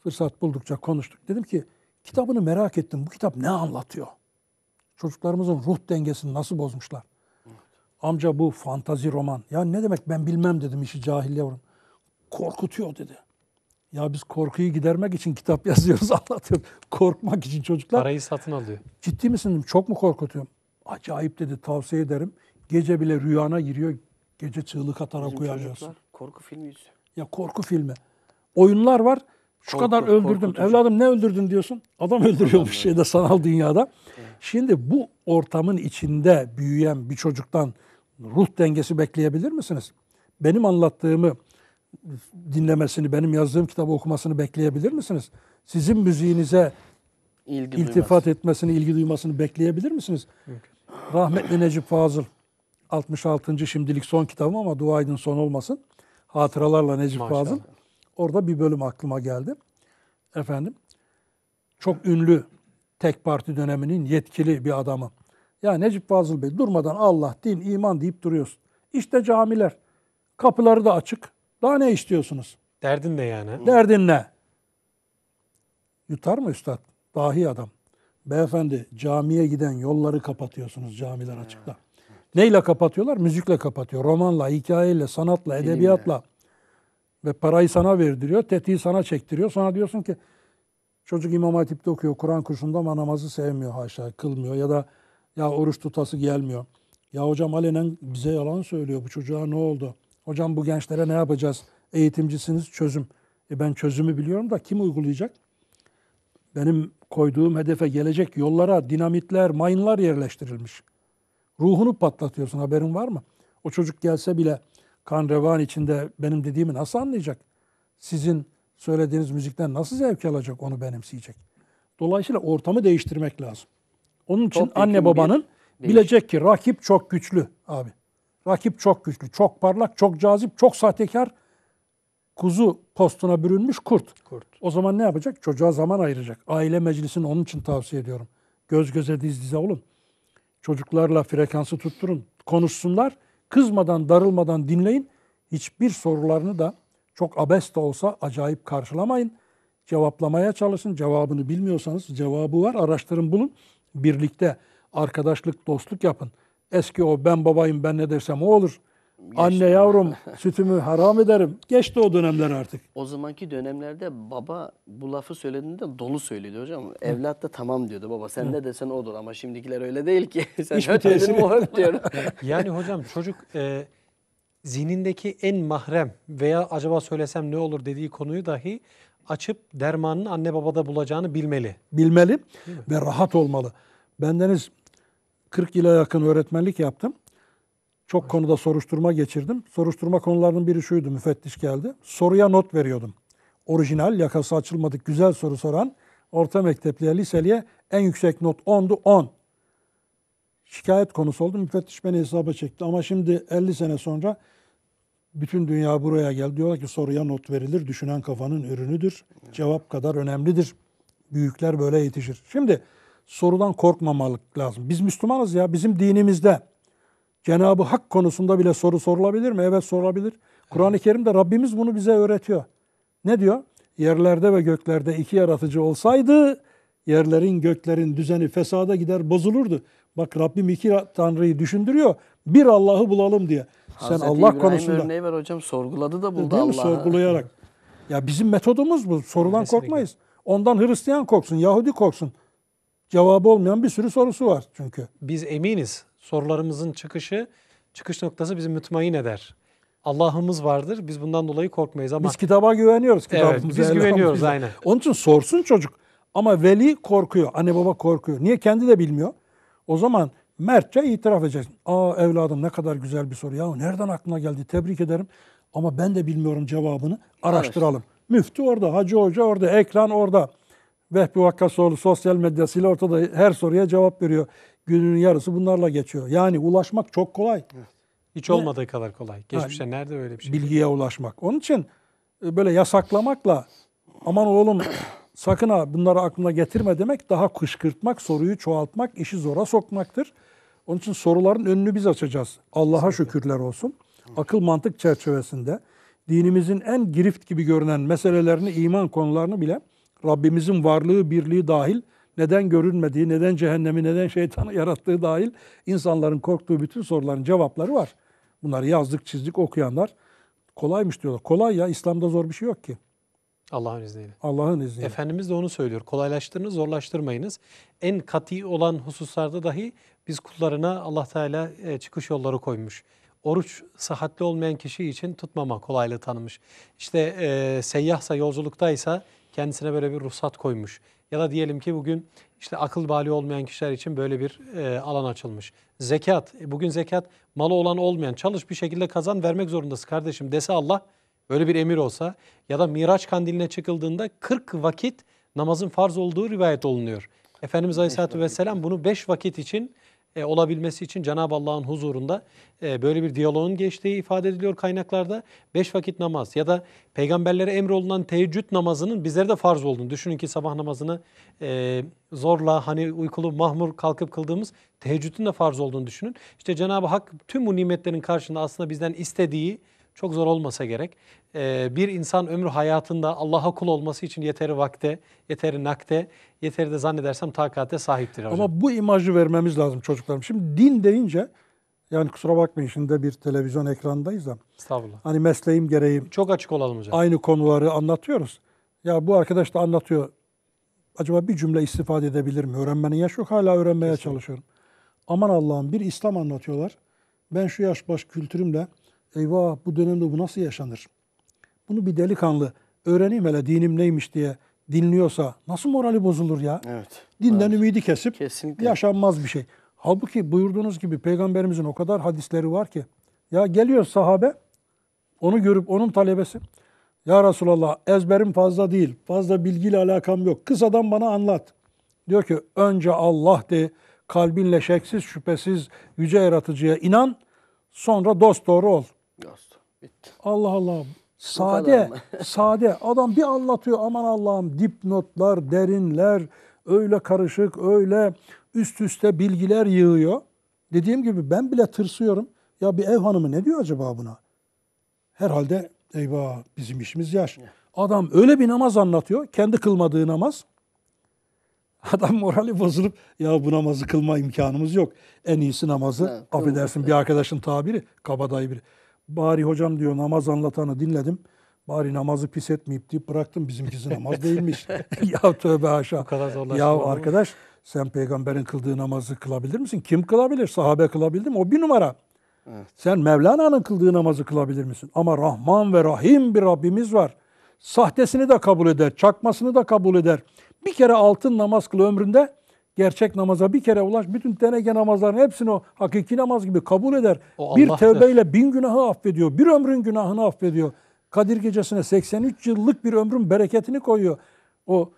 Speaker 3: fırsat buldukça konuştuk. Dedim ki kitabını merak ettim. Bu kitap ne anlatıyor? Çocuklarımızın ruh dengesini nasıl bozmuşlar. Amca bu fantazi roman. Ya ne demek ben bilmem dedim işi cahil yavrum. Korkutuyor dedi. Ya biz korkuyu gidermek için kitap yazıyoruz, anlatıyoruz. Korkmak için çocuklar. Parayı satın alıyor. Ciddi misin? Dedim. Çok mu korkutuyorum? Acayip dedi tavsiye ederim. Gece bile rüyana giriyor. Gece çığlık atarak Bizim uyanıyorsun. Korku filmi Ya korku filmi. Oyunlar var. Şu Korku, kadar öldürdüm. Korkutucu. Evladım ne öldürdün diyorsun? Adam öldürüyor bir şeyde sanal dünyada. Şimdi bu ortamın içinde büyüyen bir çocuktan ruh dengesi bekleyebilir misiniz? Benim anlattığımı dinlemesini, benim yazdığım kitabı okumasını bekleyebilir misiniz? Sizin müziğinize ilgi iltifat duymaz. etmesini, ilgi duymasını bekleyebilir misiniz? Evet. Rahmetli Necip Fazıl, 66. şimdilik son kitabım ama dua edin son olmasın. Hatıralarla Necip Maşallah. Fazıl. Orada bir bölüm aklıma geldi. Efendim çok ünlü tek parti döneminin yetkili bir adamı. Ya Necip Fazıl Bey durmadan Allah, din, iman deyip duruyorsun. İşte camiler. Kapıları da açık. Daha ne istiyorsunuz?
Speaker 1: Derdin ne yani?
Speaker 3: Derdin ne? Yutar mı üstad? Dahi adam. Beyefendi camiye giden yolları kapatıyorsunuz camiler açıkta. Neyle kapatıyorlar? Müzikle kapatıyor. Romanla, hikayeyle, sanatla, edebiyatla ve parayı sana verdiriyor, tetiği sana çektiriyor. Sonra diyorsun ki çocuk İmam Hatip'te okuyor, Kur'an kursunda ama namazı sevmiyor haşa, kılmıyor ya da ya oruç tutası gelmiyor. Ya hocam alenen bize yalan söylüyor bu çocuğa ne oldu? Hocam bu gençlere ne yapacağız? Eğitimcisiniz çözüm. E ben çözümü biliyorum da kim uygulayacak? Benim koyduğum hedefe gelecek yollara dinamitler, mayınlar yerleştirilmiş. Ruhunu patlatıyorsun haberin var mı? O çocuk gelse bile kan revan içinde benim dediğimi nasıl anlayacak? Sizin söylediğiniz müzikten nasıl zevk alacak onu benimseyecek? Dolayısıyla ortamı değiştirmek lazım. Onun için Top anne babanın bir, bilecek ki rakip çok güçlü abi. Rakip çok güçlü, çok parlak, çok cazip, çok sahtekar. Kuzu postuna bürünmüş kurt. kurt. O zaman ne yapacak? Çocuğa zaman ayıracak. Aile meclisini onun için tavsiye ediyorum. Göz göze diz dize olun. Çocuklarla frekansı tutturun. Konuşsunlar Kızmadan, darılmadan dinleyin. Hiçbir sorularını da çok abes de olsa acayip karşılamayın. Cevaplamaya çalışın. Cevabını bilmiyorsanız cevabı var. Araştırın bulun. Birlikte arkadaşlık, dostluk yapın. Eski o ben babayım ben ne dersem o olur Anne yavrum sütümü haram ederim. Geçti o dönemler artık.
Speaker 4: O zamanki dönemlerde baba bu lafı söylediğinde dolu söylüyordu hocam. Evlat da tamam diyordu baba sen ne desen odur ama şimdikiler öyle değil ki. sen Hiçbir öt diyorum.
Speaker 1: yani hocam çocuk e, zihnindeki en mahrem veya acaba söylesem ne olur dediği konuyu dahi açıp dermanını anne babada bulacağını bilmeli.
Speaker 3: Bilmeli ve rahat olmalı. Bendeniz 40 yıla yakın öğretmenlik yaptım. Çok konuda soruşturma geçirdim. Soruşturma konularının biri şuydu, müfettiş geldi. Soruya not veriyordum. Orijinal, yakası açılmadık, güzel soru soran orta mektepliye, liseliye en yüksek not 10'du 10. Şikayet konusu oldu. Müfettiş beni hesaba çekti. Ama şimdi 50 sene sonra bütün dünya buraya geldi. Diyorlar ki soruya not verilir. Düşünen kafanın ürünüdür. Cevap kadar önemlidir. Büyükler böyle yetişir. Şimdi sorudan korkmamalık lazım. Biz Müslümanız ya. Bizim dinimizde Cenabı Hak konusunda bile soru sorulabilir mi? Evet sorulabilir. Kur'an-ı Kerim'de Rabbimiz bunu bize öğretiyor. Ne diyor? Yerlerde ve göklerde iki yaratıcı olsaydı yerlerin göklerin düzeni fesada gider bozulurdu. Bak Rabbim iki Tanrı'yı düşündürüyor. Bir Allah'ı bulalım diye. Hazreti Sen Allah İbrahim konusunda.
Speaker 4: örneği ver hocam sorguladı da buldu Allah'ı. Sorgulayarak. Ya
Speaker 3: bizim metodumuz bu. Sorudan korkmayız. Ondan Hristiyan korksun, Yahudi korksun. Cevabı olmayan bir sürü sorusu var çünkü.
Speaker 1: Biz eminiz sorularımızın çıkışı, çıkış noktası bizi mütmain eder. Allah'ımız vardır. Biz bundan dolayı korkmayız ama biz kitaba
Speaker 3: güveniyoruz. Evet, biz güveniyoruz aynen. Onun için sorsun çocuk. Ama veli korkuyor, anne baba korkuyor. Niye kendi de bilmiyor? O zaman mertçe itiraf edeceksin. Aa evladım ne kadar güzel bir soru. Ya nereden aklına geldi? Tebrik ederim. Ama ben de bilmiyorum cevabını. Araştıralım. Evet. Müftü orada, Hacı Hoca orada, ekran orada. Vehbi Vakkasoğlu sosyal medyasıyla ortada her soruya cevap veriyor gününün yarısı bunlarla geçiyor. Yani ulaşmak çok kolay.
Speaker 1: Hiç Ve, olmadığı kadar kolay. Geçmişte yani, nerede böyle bir şey?
Speaker 3: Bilgiye ulaşmak. Onun için e, böyle yasaklamakla aman oğlum sakın ha bunları aklına getirme demek daha kışkırtmak, soruyu çoğaltmak, işi zora sokmaktır. Onun için soruların önünü biz açacağız. Allah'a şükürler olsun. Akıl mantık çerçevesinde dinimizin en girift gibi görünen meselelerini, iman konularını bile Rabbimizin varlığı, birliği dahil neden görünmediği, neden cehennemi, neden şeytanı yarattığı dahil insanların korktuğu bütün soruların cevapları var. Bunları yazdık, çizdik, okuyanlar kolaymış diyorlar. Kolay ya, İslam'da zor bir şey yok ki.
Speaker 1: Allah'ın izniyle. Allah'ın izniyle. Efendimiz de onu söylüyor. Kolaylaştırınız, zorlaştırmayınız. En kat'i olan hususlarda dahi biz kullarına Allah Teala e, çıkış yolları koymuş. Oruç sıhhatli olmayan kişi için tutmama kolayla tanımış. İşte e, seyyahsa, yolculuktaysa kendisine böyle bir ruhsat koymuş. Ya da diyelim ki bugün işte akıl bali olmayan kişiler için böyle bir e, alan açılmış. Zekat, e, bugün zekat malı olan olmayan çalış bir şekilde kazan vermek zorundasın kardeşim dese Allah böyle bir emir olsa ya da Miraç kandiline çıkıldığında 40 vakit namazın farz olduğu rivayet olunuyor. Efendimiz Aleyhisselatü Vesselam bunu 5 vakit için e, olabilmesi için Cenab-ı Allah'ın huzurunda e, böyle bir diyaloğun geçtiği ifade ediliyor kaynaklarda. Beş vakit namaz ya da peygamberlere emrolunan teheccüd namazının bizlere de farz olduğunu. Düşünün ki sabah namazını e, zorla hani uykulu mahmur kalkıp kıldığımız teheccüdün de farz olduğunu düşünün. İşte Cenab-ı Hak tüm bu nimetlerin karşında aslında bizden istediği çok zor olmasa gerek. E, bir insan ömrü hayatında Allah'a kul olması için yeteri vakte, yeteri nakte Yeteri de zannedersem takate sahiptir hocam.
Speaker 3: Ama bu imajı vermemiz lazım çocuklarım. Şimdi din deyince yani kusura bakmayın şimdi de bir televizyon ekrandayız da. Estağfurullah. Hani mesleğim gereği.
Speaker 1: Çok açık olalım
Speaker 3: hocam. Aynı konuları anlatıyoruz. Ya bu arkadaş da anlatıyor. Acaba bir cümle istifade edebilir mi? Öğrenmenin yaş yok. Hala öğrenmeye Kesinlikle. çalışıyorum. Aman Allah'ım bir İslam anlatıyorlar. Ben şu yaş baş kültürümle eyvah bu dönemde bu nasıl yaşanır? Bunu bir delikanlı öğreneyim hele dinim neymiş diye dinliyorsa nasıl morali bozulur ya? Evet. Dinden evet. ümidi kesip Kesinlikle. yaşanmaz bir şey. Halbuki buyurduğunuz gibi peygamberimizin o kadar hadisleri var ki. Ya geliyor sahabe onu görüp onun talebesi. Ya Resulallah ezberim fazla değil. Fazla bilgiyle alakam yok. Kısadan bana anlat. Diyor ki önce Allah de kalbinle şeksiz şüphesiz yüce yaratıcıya inan. Sonra dost doğru ol. Dost. Bitti. Allah Allah. Sade, sade. Adam bir anlatıyor aman Allah'ım dipnotlar, derinler, öyle karışık, öyle üst üste bilgiler yığıyor. Dediğim gibi ben bile tırsıyorum. Ya bir ev hanımı ne diyor acaba buna? Herhalde eyvah bizim işimiz yaş. Adam öyle bir namaz anlatıyor. Kendi kılmadığı namaz. Adam morali bozulup ya bu namazı kılma imkanımız yok. En iyisi namazı evet, affedersin bir arkadaşın tabiri kabadayı biri. Bari hocam diyor namaz anlatanı dinledim. Bari namazı pis etmeyip deyip bıraktım. Bizimkisi namaz değilmiş. ya tövbe haşa. ya arkadaş sen peygamberin kıldığı namazı kılabilir misin? Kim kılabilir? Sahabe kılabildi mi? O bir numara. Evet. Sen Mevlana'nın kıldığı namazı kılabilir misin? Ama Rahman ve Rahim bir Rabbimiz var. Sahtesini de kabul eder, çakmasını da kabul eder. Bir kere altın namaz kıl ömründe gerçek namaza bir kere ulaş, bütün teneke namazların hepsini o hakiki namaz gibi kabul eder. O bir tevbeyle bin günahı affediyor, bir ömrün günahını affediyor. Kadir gecesine 83 yıllık bir ömrün bereketini koyuyor. O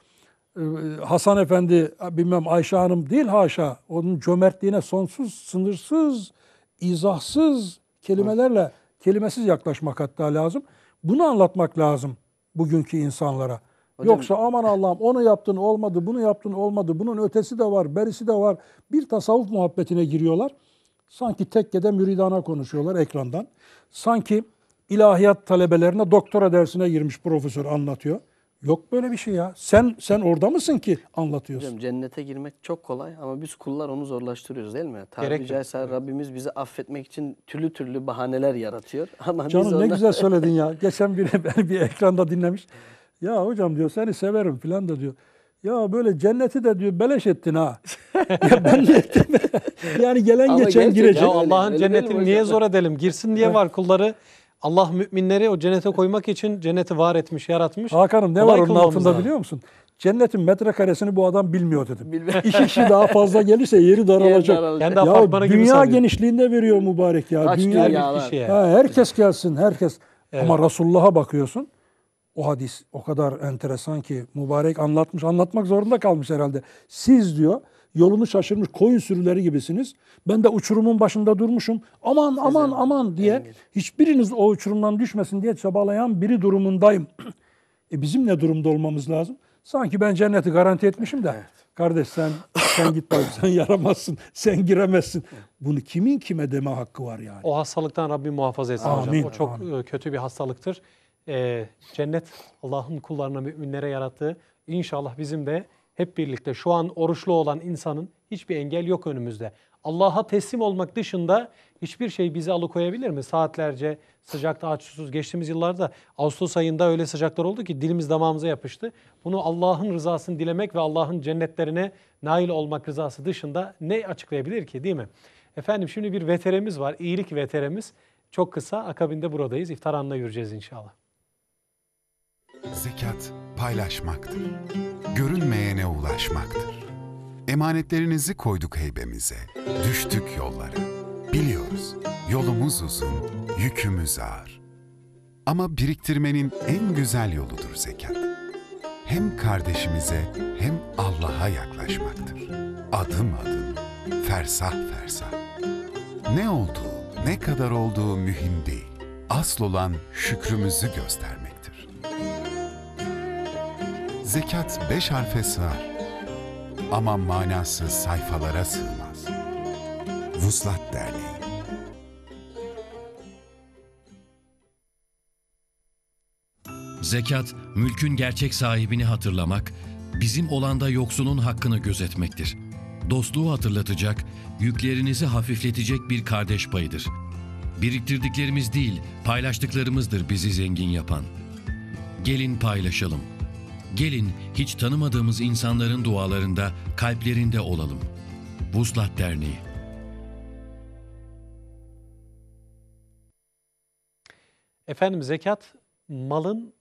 Speaker 3: e, Hasan Efendi, bilmem Ayşe Hanım değil haşa, onun cömertliğine sonsuz, sınırsız, izahsız kelimelerle, kelimesiz yaklaşmak hatta lazım. Bunu anlatmak lazım bugünkü insanlara. Yoksa aman Allah'ım onu yaptın olmadı, bunu yaptın olmadı, bunun ötesi de var, berisi de var. Bir tasavvuf muhabbetine giriyorlar. Sanki tekkede müridana konuşuyorlar ekrandan. Sanki ilahiyat talebelerine doktora dersine girmiş profesör anlatıyor. Yok böyle bir şey ya. Sen sen orada mısın ki anlatıyorsun? Hocam
Speaker 4: cennete girmek çok kolay ama biz kullar onu zorlaştırıyoruz değil mi? Tabi caizse Rabbimiz bizi affetmek için türlü türlü bahaneler yaratıyor. Ama Canım biz ona... ne güzel söyledin
Speaker 3: ya. Geçen bir, bir ekranda dinlemiş. Ya hocam diyor seni severim filan da diyor. Ya böyle cenneti de diyor beleş ettin ha. ya ben de ettim. yani gelen Ama geçen girecek. Allah'ın cennetini niye
Speaker 1: zor edelim? Girsin diye var kulları. Allah müminleri o cennete koymak için cenneti var etmiş, yaratmış. Hakan'ım ne Kolay var onun altında biliyor
Speaker 3: musun? Cennetin metrekaresini bu adam bilmiyor dedim. Bilmiyorum. İş işi daha fazla gelirse yeri daralacak. Yani ya dünya genişliğinde veriyor mübarek ya. Kaç dünya, dünya şey ya. Ha, herkes gelsin, herkes. Evet. Ama Resulullah'a bakıyorsun. O hadis o kadar enteresan ki mübarek anlatmış. Anlatmak zorunda kalmış herhalde. Siz diyor yolunu şaşırmış koyun sürüleri gibisiniz. Ben de uçurumun başında durmuşum. Aman Size aman aman diye hiçbiriniz o uçurumdan düşmesin diye çabalayan biri durumundayım. e bizim ne durumda olmamız lazım? Sanki ben cenneti garanti etmişim de. Evet. Kardeş sen sen git bak sen yaramazsın. Sen giremezsin. Bunu kimin kime deme hakkı var yani?
Speaker 1: O hastalıktan Rabbim muhafaza etsin Amin. hocam. O çok Amin. E, kötü bir hastalıktır. Ee, cennet Allah'ın kullarına, müminlere yarattığı İnşallah bizim de hep birlikte şu an oruçlu olan insanın hiçbir engel yok önümüzde. Allah'a teslim olmak dışında hiçbir şey bizi alıkoyabilir mi? Saatlerce sıcakta aç susuz geçtiğimiz yıllarda Ağustos ayında öyle sıcaklar oldu ki dilimiz damağımıza yapıştı. Bunu Allah'ın rızasını dilemek ve Allah'ın cennetlerine nail olmak rızası dışında ne açıklayabilir ki değil mi? Efendim şimdi bir veteremiz var. İyilik veteremiz. Çok kısa akabinde buradayız. İftar anına yürüyeceğiz inşallah.
Speaker 6: Zekat paylaşmaktır. Görünmeyene ulaşmaktır. Emanetlerinizi koyduk heybemize, düştük yollara. Biliyoruz, yolumuz uzun, yükümüz ağır. Ama biriktirmenin en güzel yoludur zekat. Hem kardeşimize hem Allah'a yaklaşmaktır. Adım adım, fersah fersah. Ne olduğu, ne kadar olduğu mühim değil. Asıl olan şükrümüzü göstermek zekat beş harfe sığar. Ama manasız sayfalara sığmaz. Vuslat Derneği Zekat, mülkün gerçek sahibini hatırlamak, bizim olanda yoksunun hakkını gözetmektir. Dostluğu hatırlatacak, yüklerinizi hafifletecek bir kardeş payıdır. Biriktirdiklerimiz değil, paylaştıklarımızdır bizi zengin yapan. Gelin paylaşalım.'' Gelin hiç tanımadığımız insanların dualarında, kalplerinde olalım. Vuslat Derneği
Speaker 1: Efendim zekat malın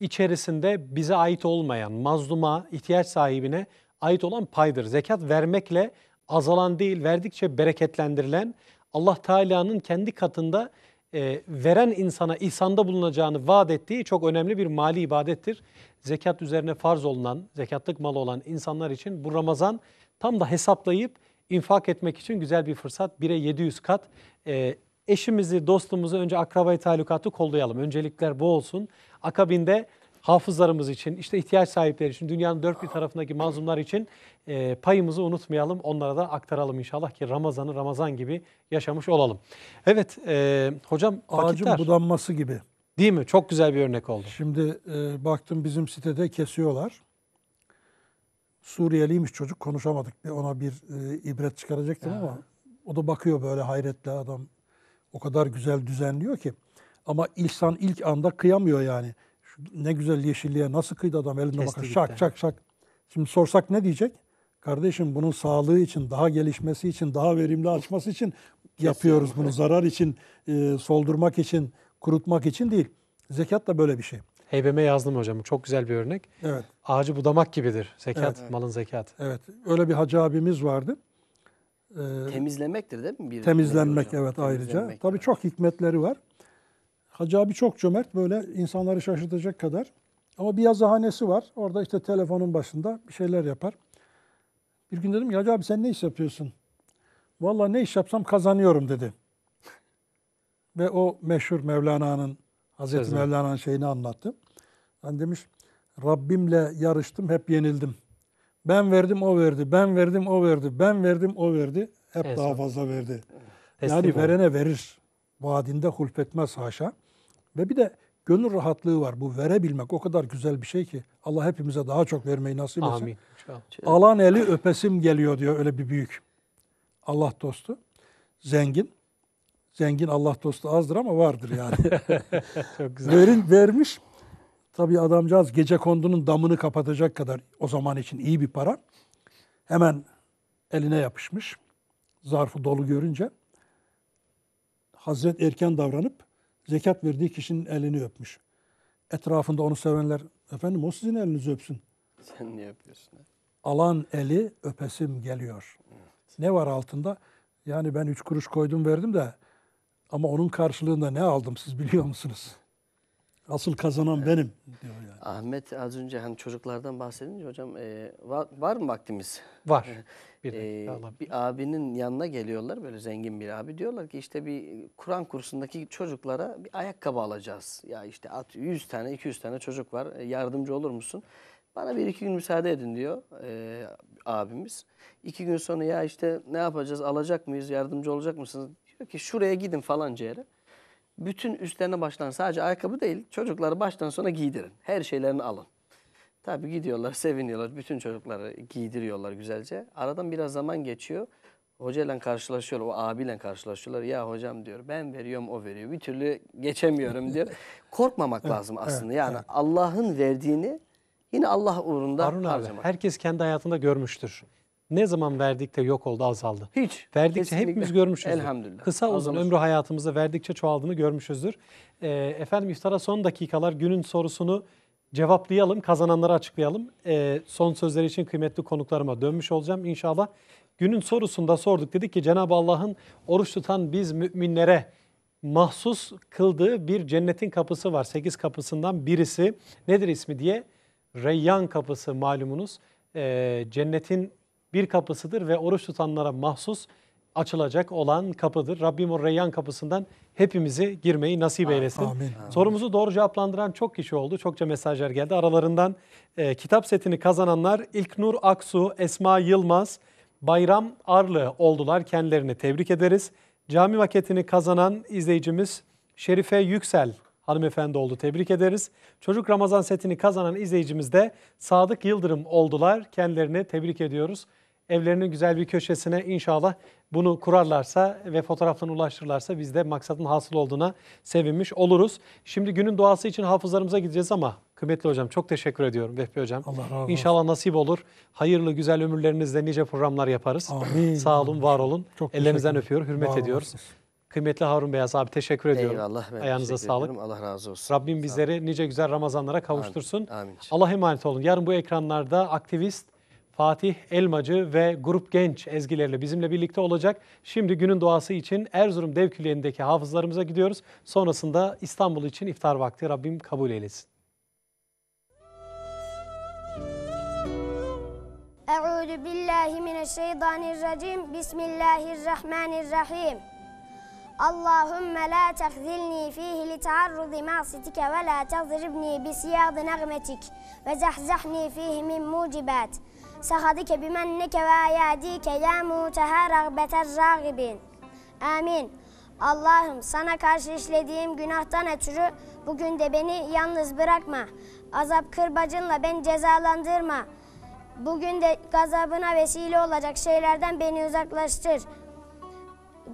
Speaker 1: içerisinde bize ait olmayan, mazluma, ihtiyaç sahibine ait olan paydır. Zekat vermekle azalan değil, verdikçe bereketlendirilen, Allah Teala'nın kendi katında e, veren insana ihsanda bulunacağını vaat ettiği çok önemli bir mali ibadettir zekat üzerine farz olunan, zekatlık mal olan insanlar için bu Ramazan tam da hesaplayıp infak etmek için güzel bir fırsat. 1'e 700 kat e, eşimizi, dostumuzu önce akrabayı talukatı kollayalım. Öncelikler bu olsun. Akabinde hafızlarımız için, işte ihtiyaç sahipleri için, dünyanın dört bir tarafındaki mazlumlar için e, payımızı unutmayalım. Onlara da aktaralım inşallah ki Ramazan'ı Ramazan gibi yaşamış olalım. Evet e, hocam Ağacın vakitler. budanması gibi. Değil mi? Çok güzel bir örnek oldu. Şimdi e, baktım
Speaker 3: bizim sitede kesiyorlar. Suriyeliymiş çocuk konuşamadık. Bir ona bir e, ibret çıkaracaktım evet. ama o da bakıyor böyle hayretle adam o kadar güzel düzenliyor ki. Ama insan ilk anda kıyamıyor yani. Şu, ne güzel yeşilliğe nasıl kıydı adam elinde bakın şak şak şak. Şimdi sorsak ne diyecek? Kardeşim bunun sağlığı için, daha gelişmesi için, daha verimli açması için yapıyoruz bunu. Zarar için, e, soldurmak için, kurutmak için değil. Zekat da böyle bir şey.
Speaker 1: Heybeme yazdım hocam. çok
Speaker 4: güzel bir örnek.
Speaker 1: Evet. Ağacı budamak gibidir. Zekat, evet. malın zekat. Evet.
Speaker 3: Öyle bir hacı abimiz vardı.
Speaker 4: Ee, Temizlemektir değil mi? Bir temizlenmek hocam? evet ayrıca. Temizlenmek
Speaker 3: Tabii yani. çok hikmetleri var. Hacı abi çok cömert böyle insanları şaşırtacak kadar. Ama bir yazıhanesi var. Orada işte telefonun başında bir şeyler yapar. Bir gün dedim ki Hacı abi sen ne iş yapıyorsun? Valla ne iş yapsam kazanıyorum dedi. Ve o meşhur Mevlana'nın, Hazreti evet. Mevlana'nın şeyini anlattım. Hani demiş, Rabbimle yarıştım, hep yenildim. Ben verdim, o verdi. Ben verdim, o verdi. Ben verdim, o verdi. Hep evet. daha fazla verdi. Teslim yani verene abi. verir. Vaadinde hulfetmez haşa. Ve bir de gönül rahatlığı var. Bu verebilmek o kadar güzel bir şey ki Allah hepimize daha çok vermeyi nasip etsin. Amin. Alan eli öpesim geliyor diyor öyle bir büyük. Allah dostu. Zengin. Zengin Allah dostu azdır ama vardır yani. Çok güzel. Verin, vermiş. Tabii adamcağız gece kondunun damını kapatacak kadar o zaman için iyi bir para. Hemen eline yapışmış. Zarfı dolu görünce. Hazret erken davranıp zekat verdiği kişinin elini öpmüş. Etrafında onu sevenler, efendim o sizin elinizi öpsün.
Speaker 4: Sen niye öpüyorsun?
Speaker 3: Alan eli öpesim geliyor. Evet. Ne var altında? Yani ben üç kuruş koydum verdim de ama onun
Speaker 4: karşılığında
Speaker 3: ne aldım siz biliyor musunuz? Asıl kazanan evet. benim
Speaker 4: diyor yani. Ahmet az önce hani çocuklardan bahsedince hocam e, var, var mı vaktimiz? Var. E, bir, e, Allah. bir abinin yanına geliyorlar böyle zengin bir abi diyorlar ki işte bir Kur'an kursundaki çocuklara bir ayakkabı alacağız. Ya işte at 100 tane 200 tane çocuk var e, yardımcı olur musun? Bana bir iki gün müsaade edin diyor e, abimiz. İki gün sonra ya işte ne yapacağız alacak mıyız yardımcı olacak mısınız Diyor ki şuraya gidin falanca yere. Bütün üstlerine baştan sadece ayakkabı değil çocukları baştan sona giydirin. Her şeylerini alın. Tabii gidiyorlar, seviniyorlar. Bütün çocukları giydiriyorlar güzelce. Aradan biraz zaman geçiyor. Hocayla karşılaşıyorlar, o abiyle karşılaşıyorlar. Ya hocam diyor, ben veriyorum o veriyor. Bir türlü geçemiyorum diyor. Korkmamak lazım aslında. Yani Allah'ın verdiğini yine Allah uğrunda Harun harcamak. Abi, herkes kendi hayatında
Speaker 1: görmüştür ne zaman verdikte yok oldu, azaldı. Hiç. Verdikçe kesinlikle. hepimiz görmüşüzdür. Elhamdülillah. Kısa uzun Azalır. ömrü hayatımızda verdikçe çoğaldığını görmüşüzdür. Ee, efendim iftara son dakikalar günün sorusunu cevaplayalım, kazananları açıklayalım. Ee, son sözleri için kıymetli konuklarıma dönmüş olacağım inşallah. Günün sorusunda sorduk dedik ki Cenab-ı Allah'ın oruç tutan biz müminlere mahsus kıldığı bir cennetin kapısı var. Sekiz kapısından birisi nedir ismi diye? Reyyan kapısı malumunuz. Ee, cennetin bir kapısıdır ve oruç tutanlara mahsus açılacak olan kapıdır. Rabbim o reyyan kapısından hepimizi girmeyi nasip eylesin. Amin. Sorumuzu doğru cevaplandıran çok kişi oldu. Çokça mesajlar geldi. Aralarından e, kitap setini kazananlar İlk Nur Aksu, Esma Yılmaz, Bayram Arlı oldular. Kendilerini tebrik ederiz. Cami maketini kazanan izleyicimiz Şerife Yüksel hanımefendi oldu. Tebrik ederiz. Çocuk Ramazan setini kazanan izleyicimiz de Sadık Yıldırım oldular. Kendilerini tebrik ediyoruz evlerinin güzel bir köşesine inşallah bunu kurarlarsa ve fotoğraflarını ulaştırırlarsa biz de maksadın hasıl olduğuna sevinmiş oluruz. Şimdi günün doğası için hafızlarımıza gideceğiz ama kıymetli hocam çok teşekkür ediyorum Vehbi hocam. Allah razı olsun. İnşallah nasip olur. Hayırlı güzel ömürlerinizde nice programlar yaparız. Amin. Sağ olun, var olun. Çok Ellerinizden öpüyor, hürmet var ediyoruz. Olsun. Kıymetli Harun Beyaz abi teşekkür ediyorum. Eyvallah. Ben Ayağınıza teşekkür sağlık. Ediyorum.
Speaker 4: Allah razı olsun.
Speaker 1: Rabbim bizleri nice güzel Ramazanlara kavuştursun. Amin. Amin. Allah emanet olun. Yarın bu ekranlarda aktivist, Fatih Elmacı ve Grup Genç ezgileriyle bizimle birlikte olacak. Şimdi günün doğası için Erzurum Devkülleri'ndeki hafızlarımıza gidiyoruz. Sonrasında İstanbul için iftar vakti Rabbim kabul eylesin.
Speaker 7: Euzu billahi mineşşeytanirracim. Bismillahirrahmanirrahim. Allahümme la tehzilni fihi li taarrudi ma'sitike ve la tezribni bi siyad nagmetik ve zahzahni fihi min mucibat. سخطك بمنك وآياتك يا منتهى رغبة الراغبين Amin. Allah'ım sana karşı işlediğim günahtan ötürü bugün de beni yalnız bırakma. Azap kırbacınla beni cezalandırma. Bugün de gazabına vesile olacak şeylerden beni uzaklaştır.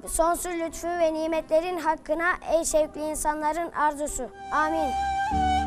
Speaker 7: Sonsuz lütfu ve nimetlerin hakkına ey şevkli insanların arzusu. Amin.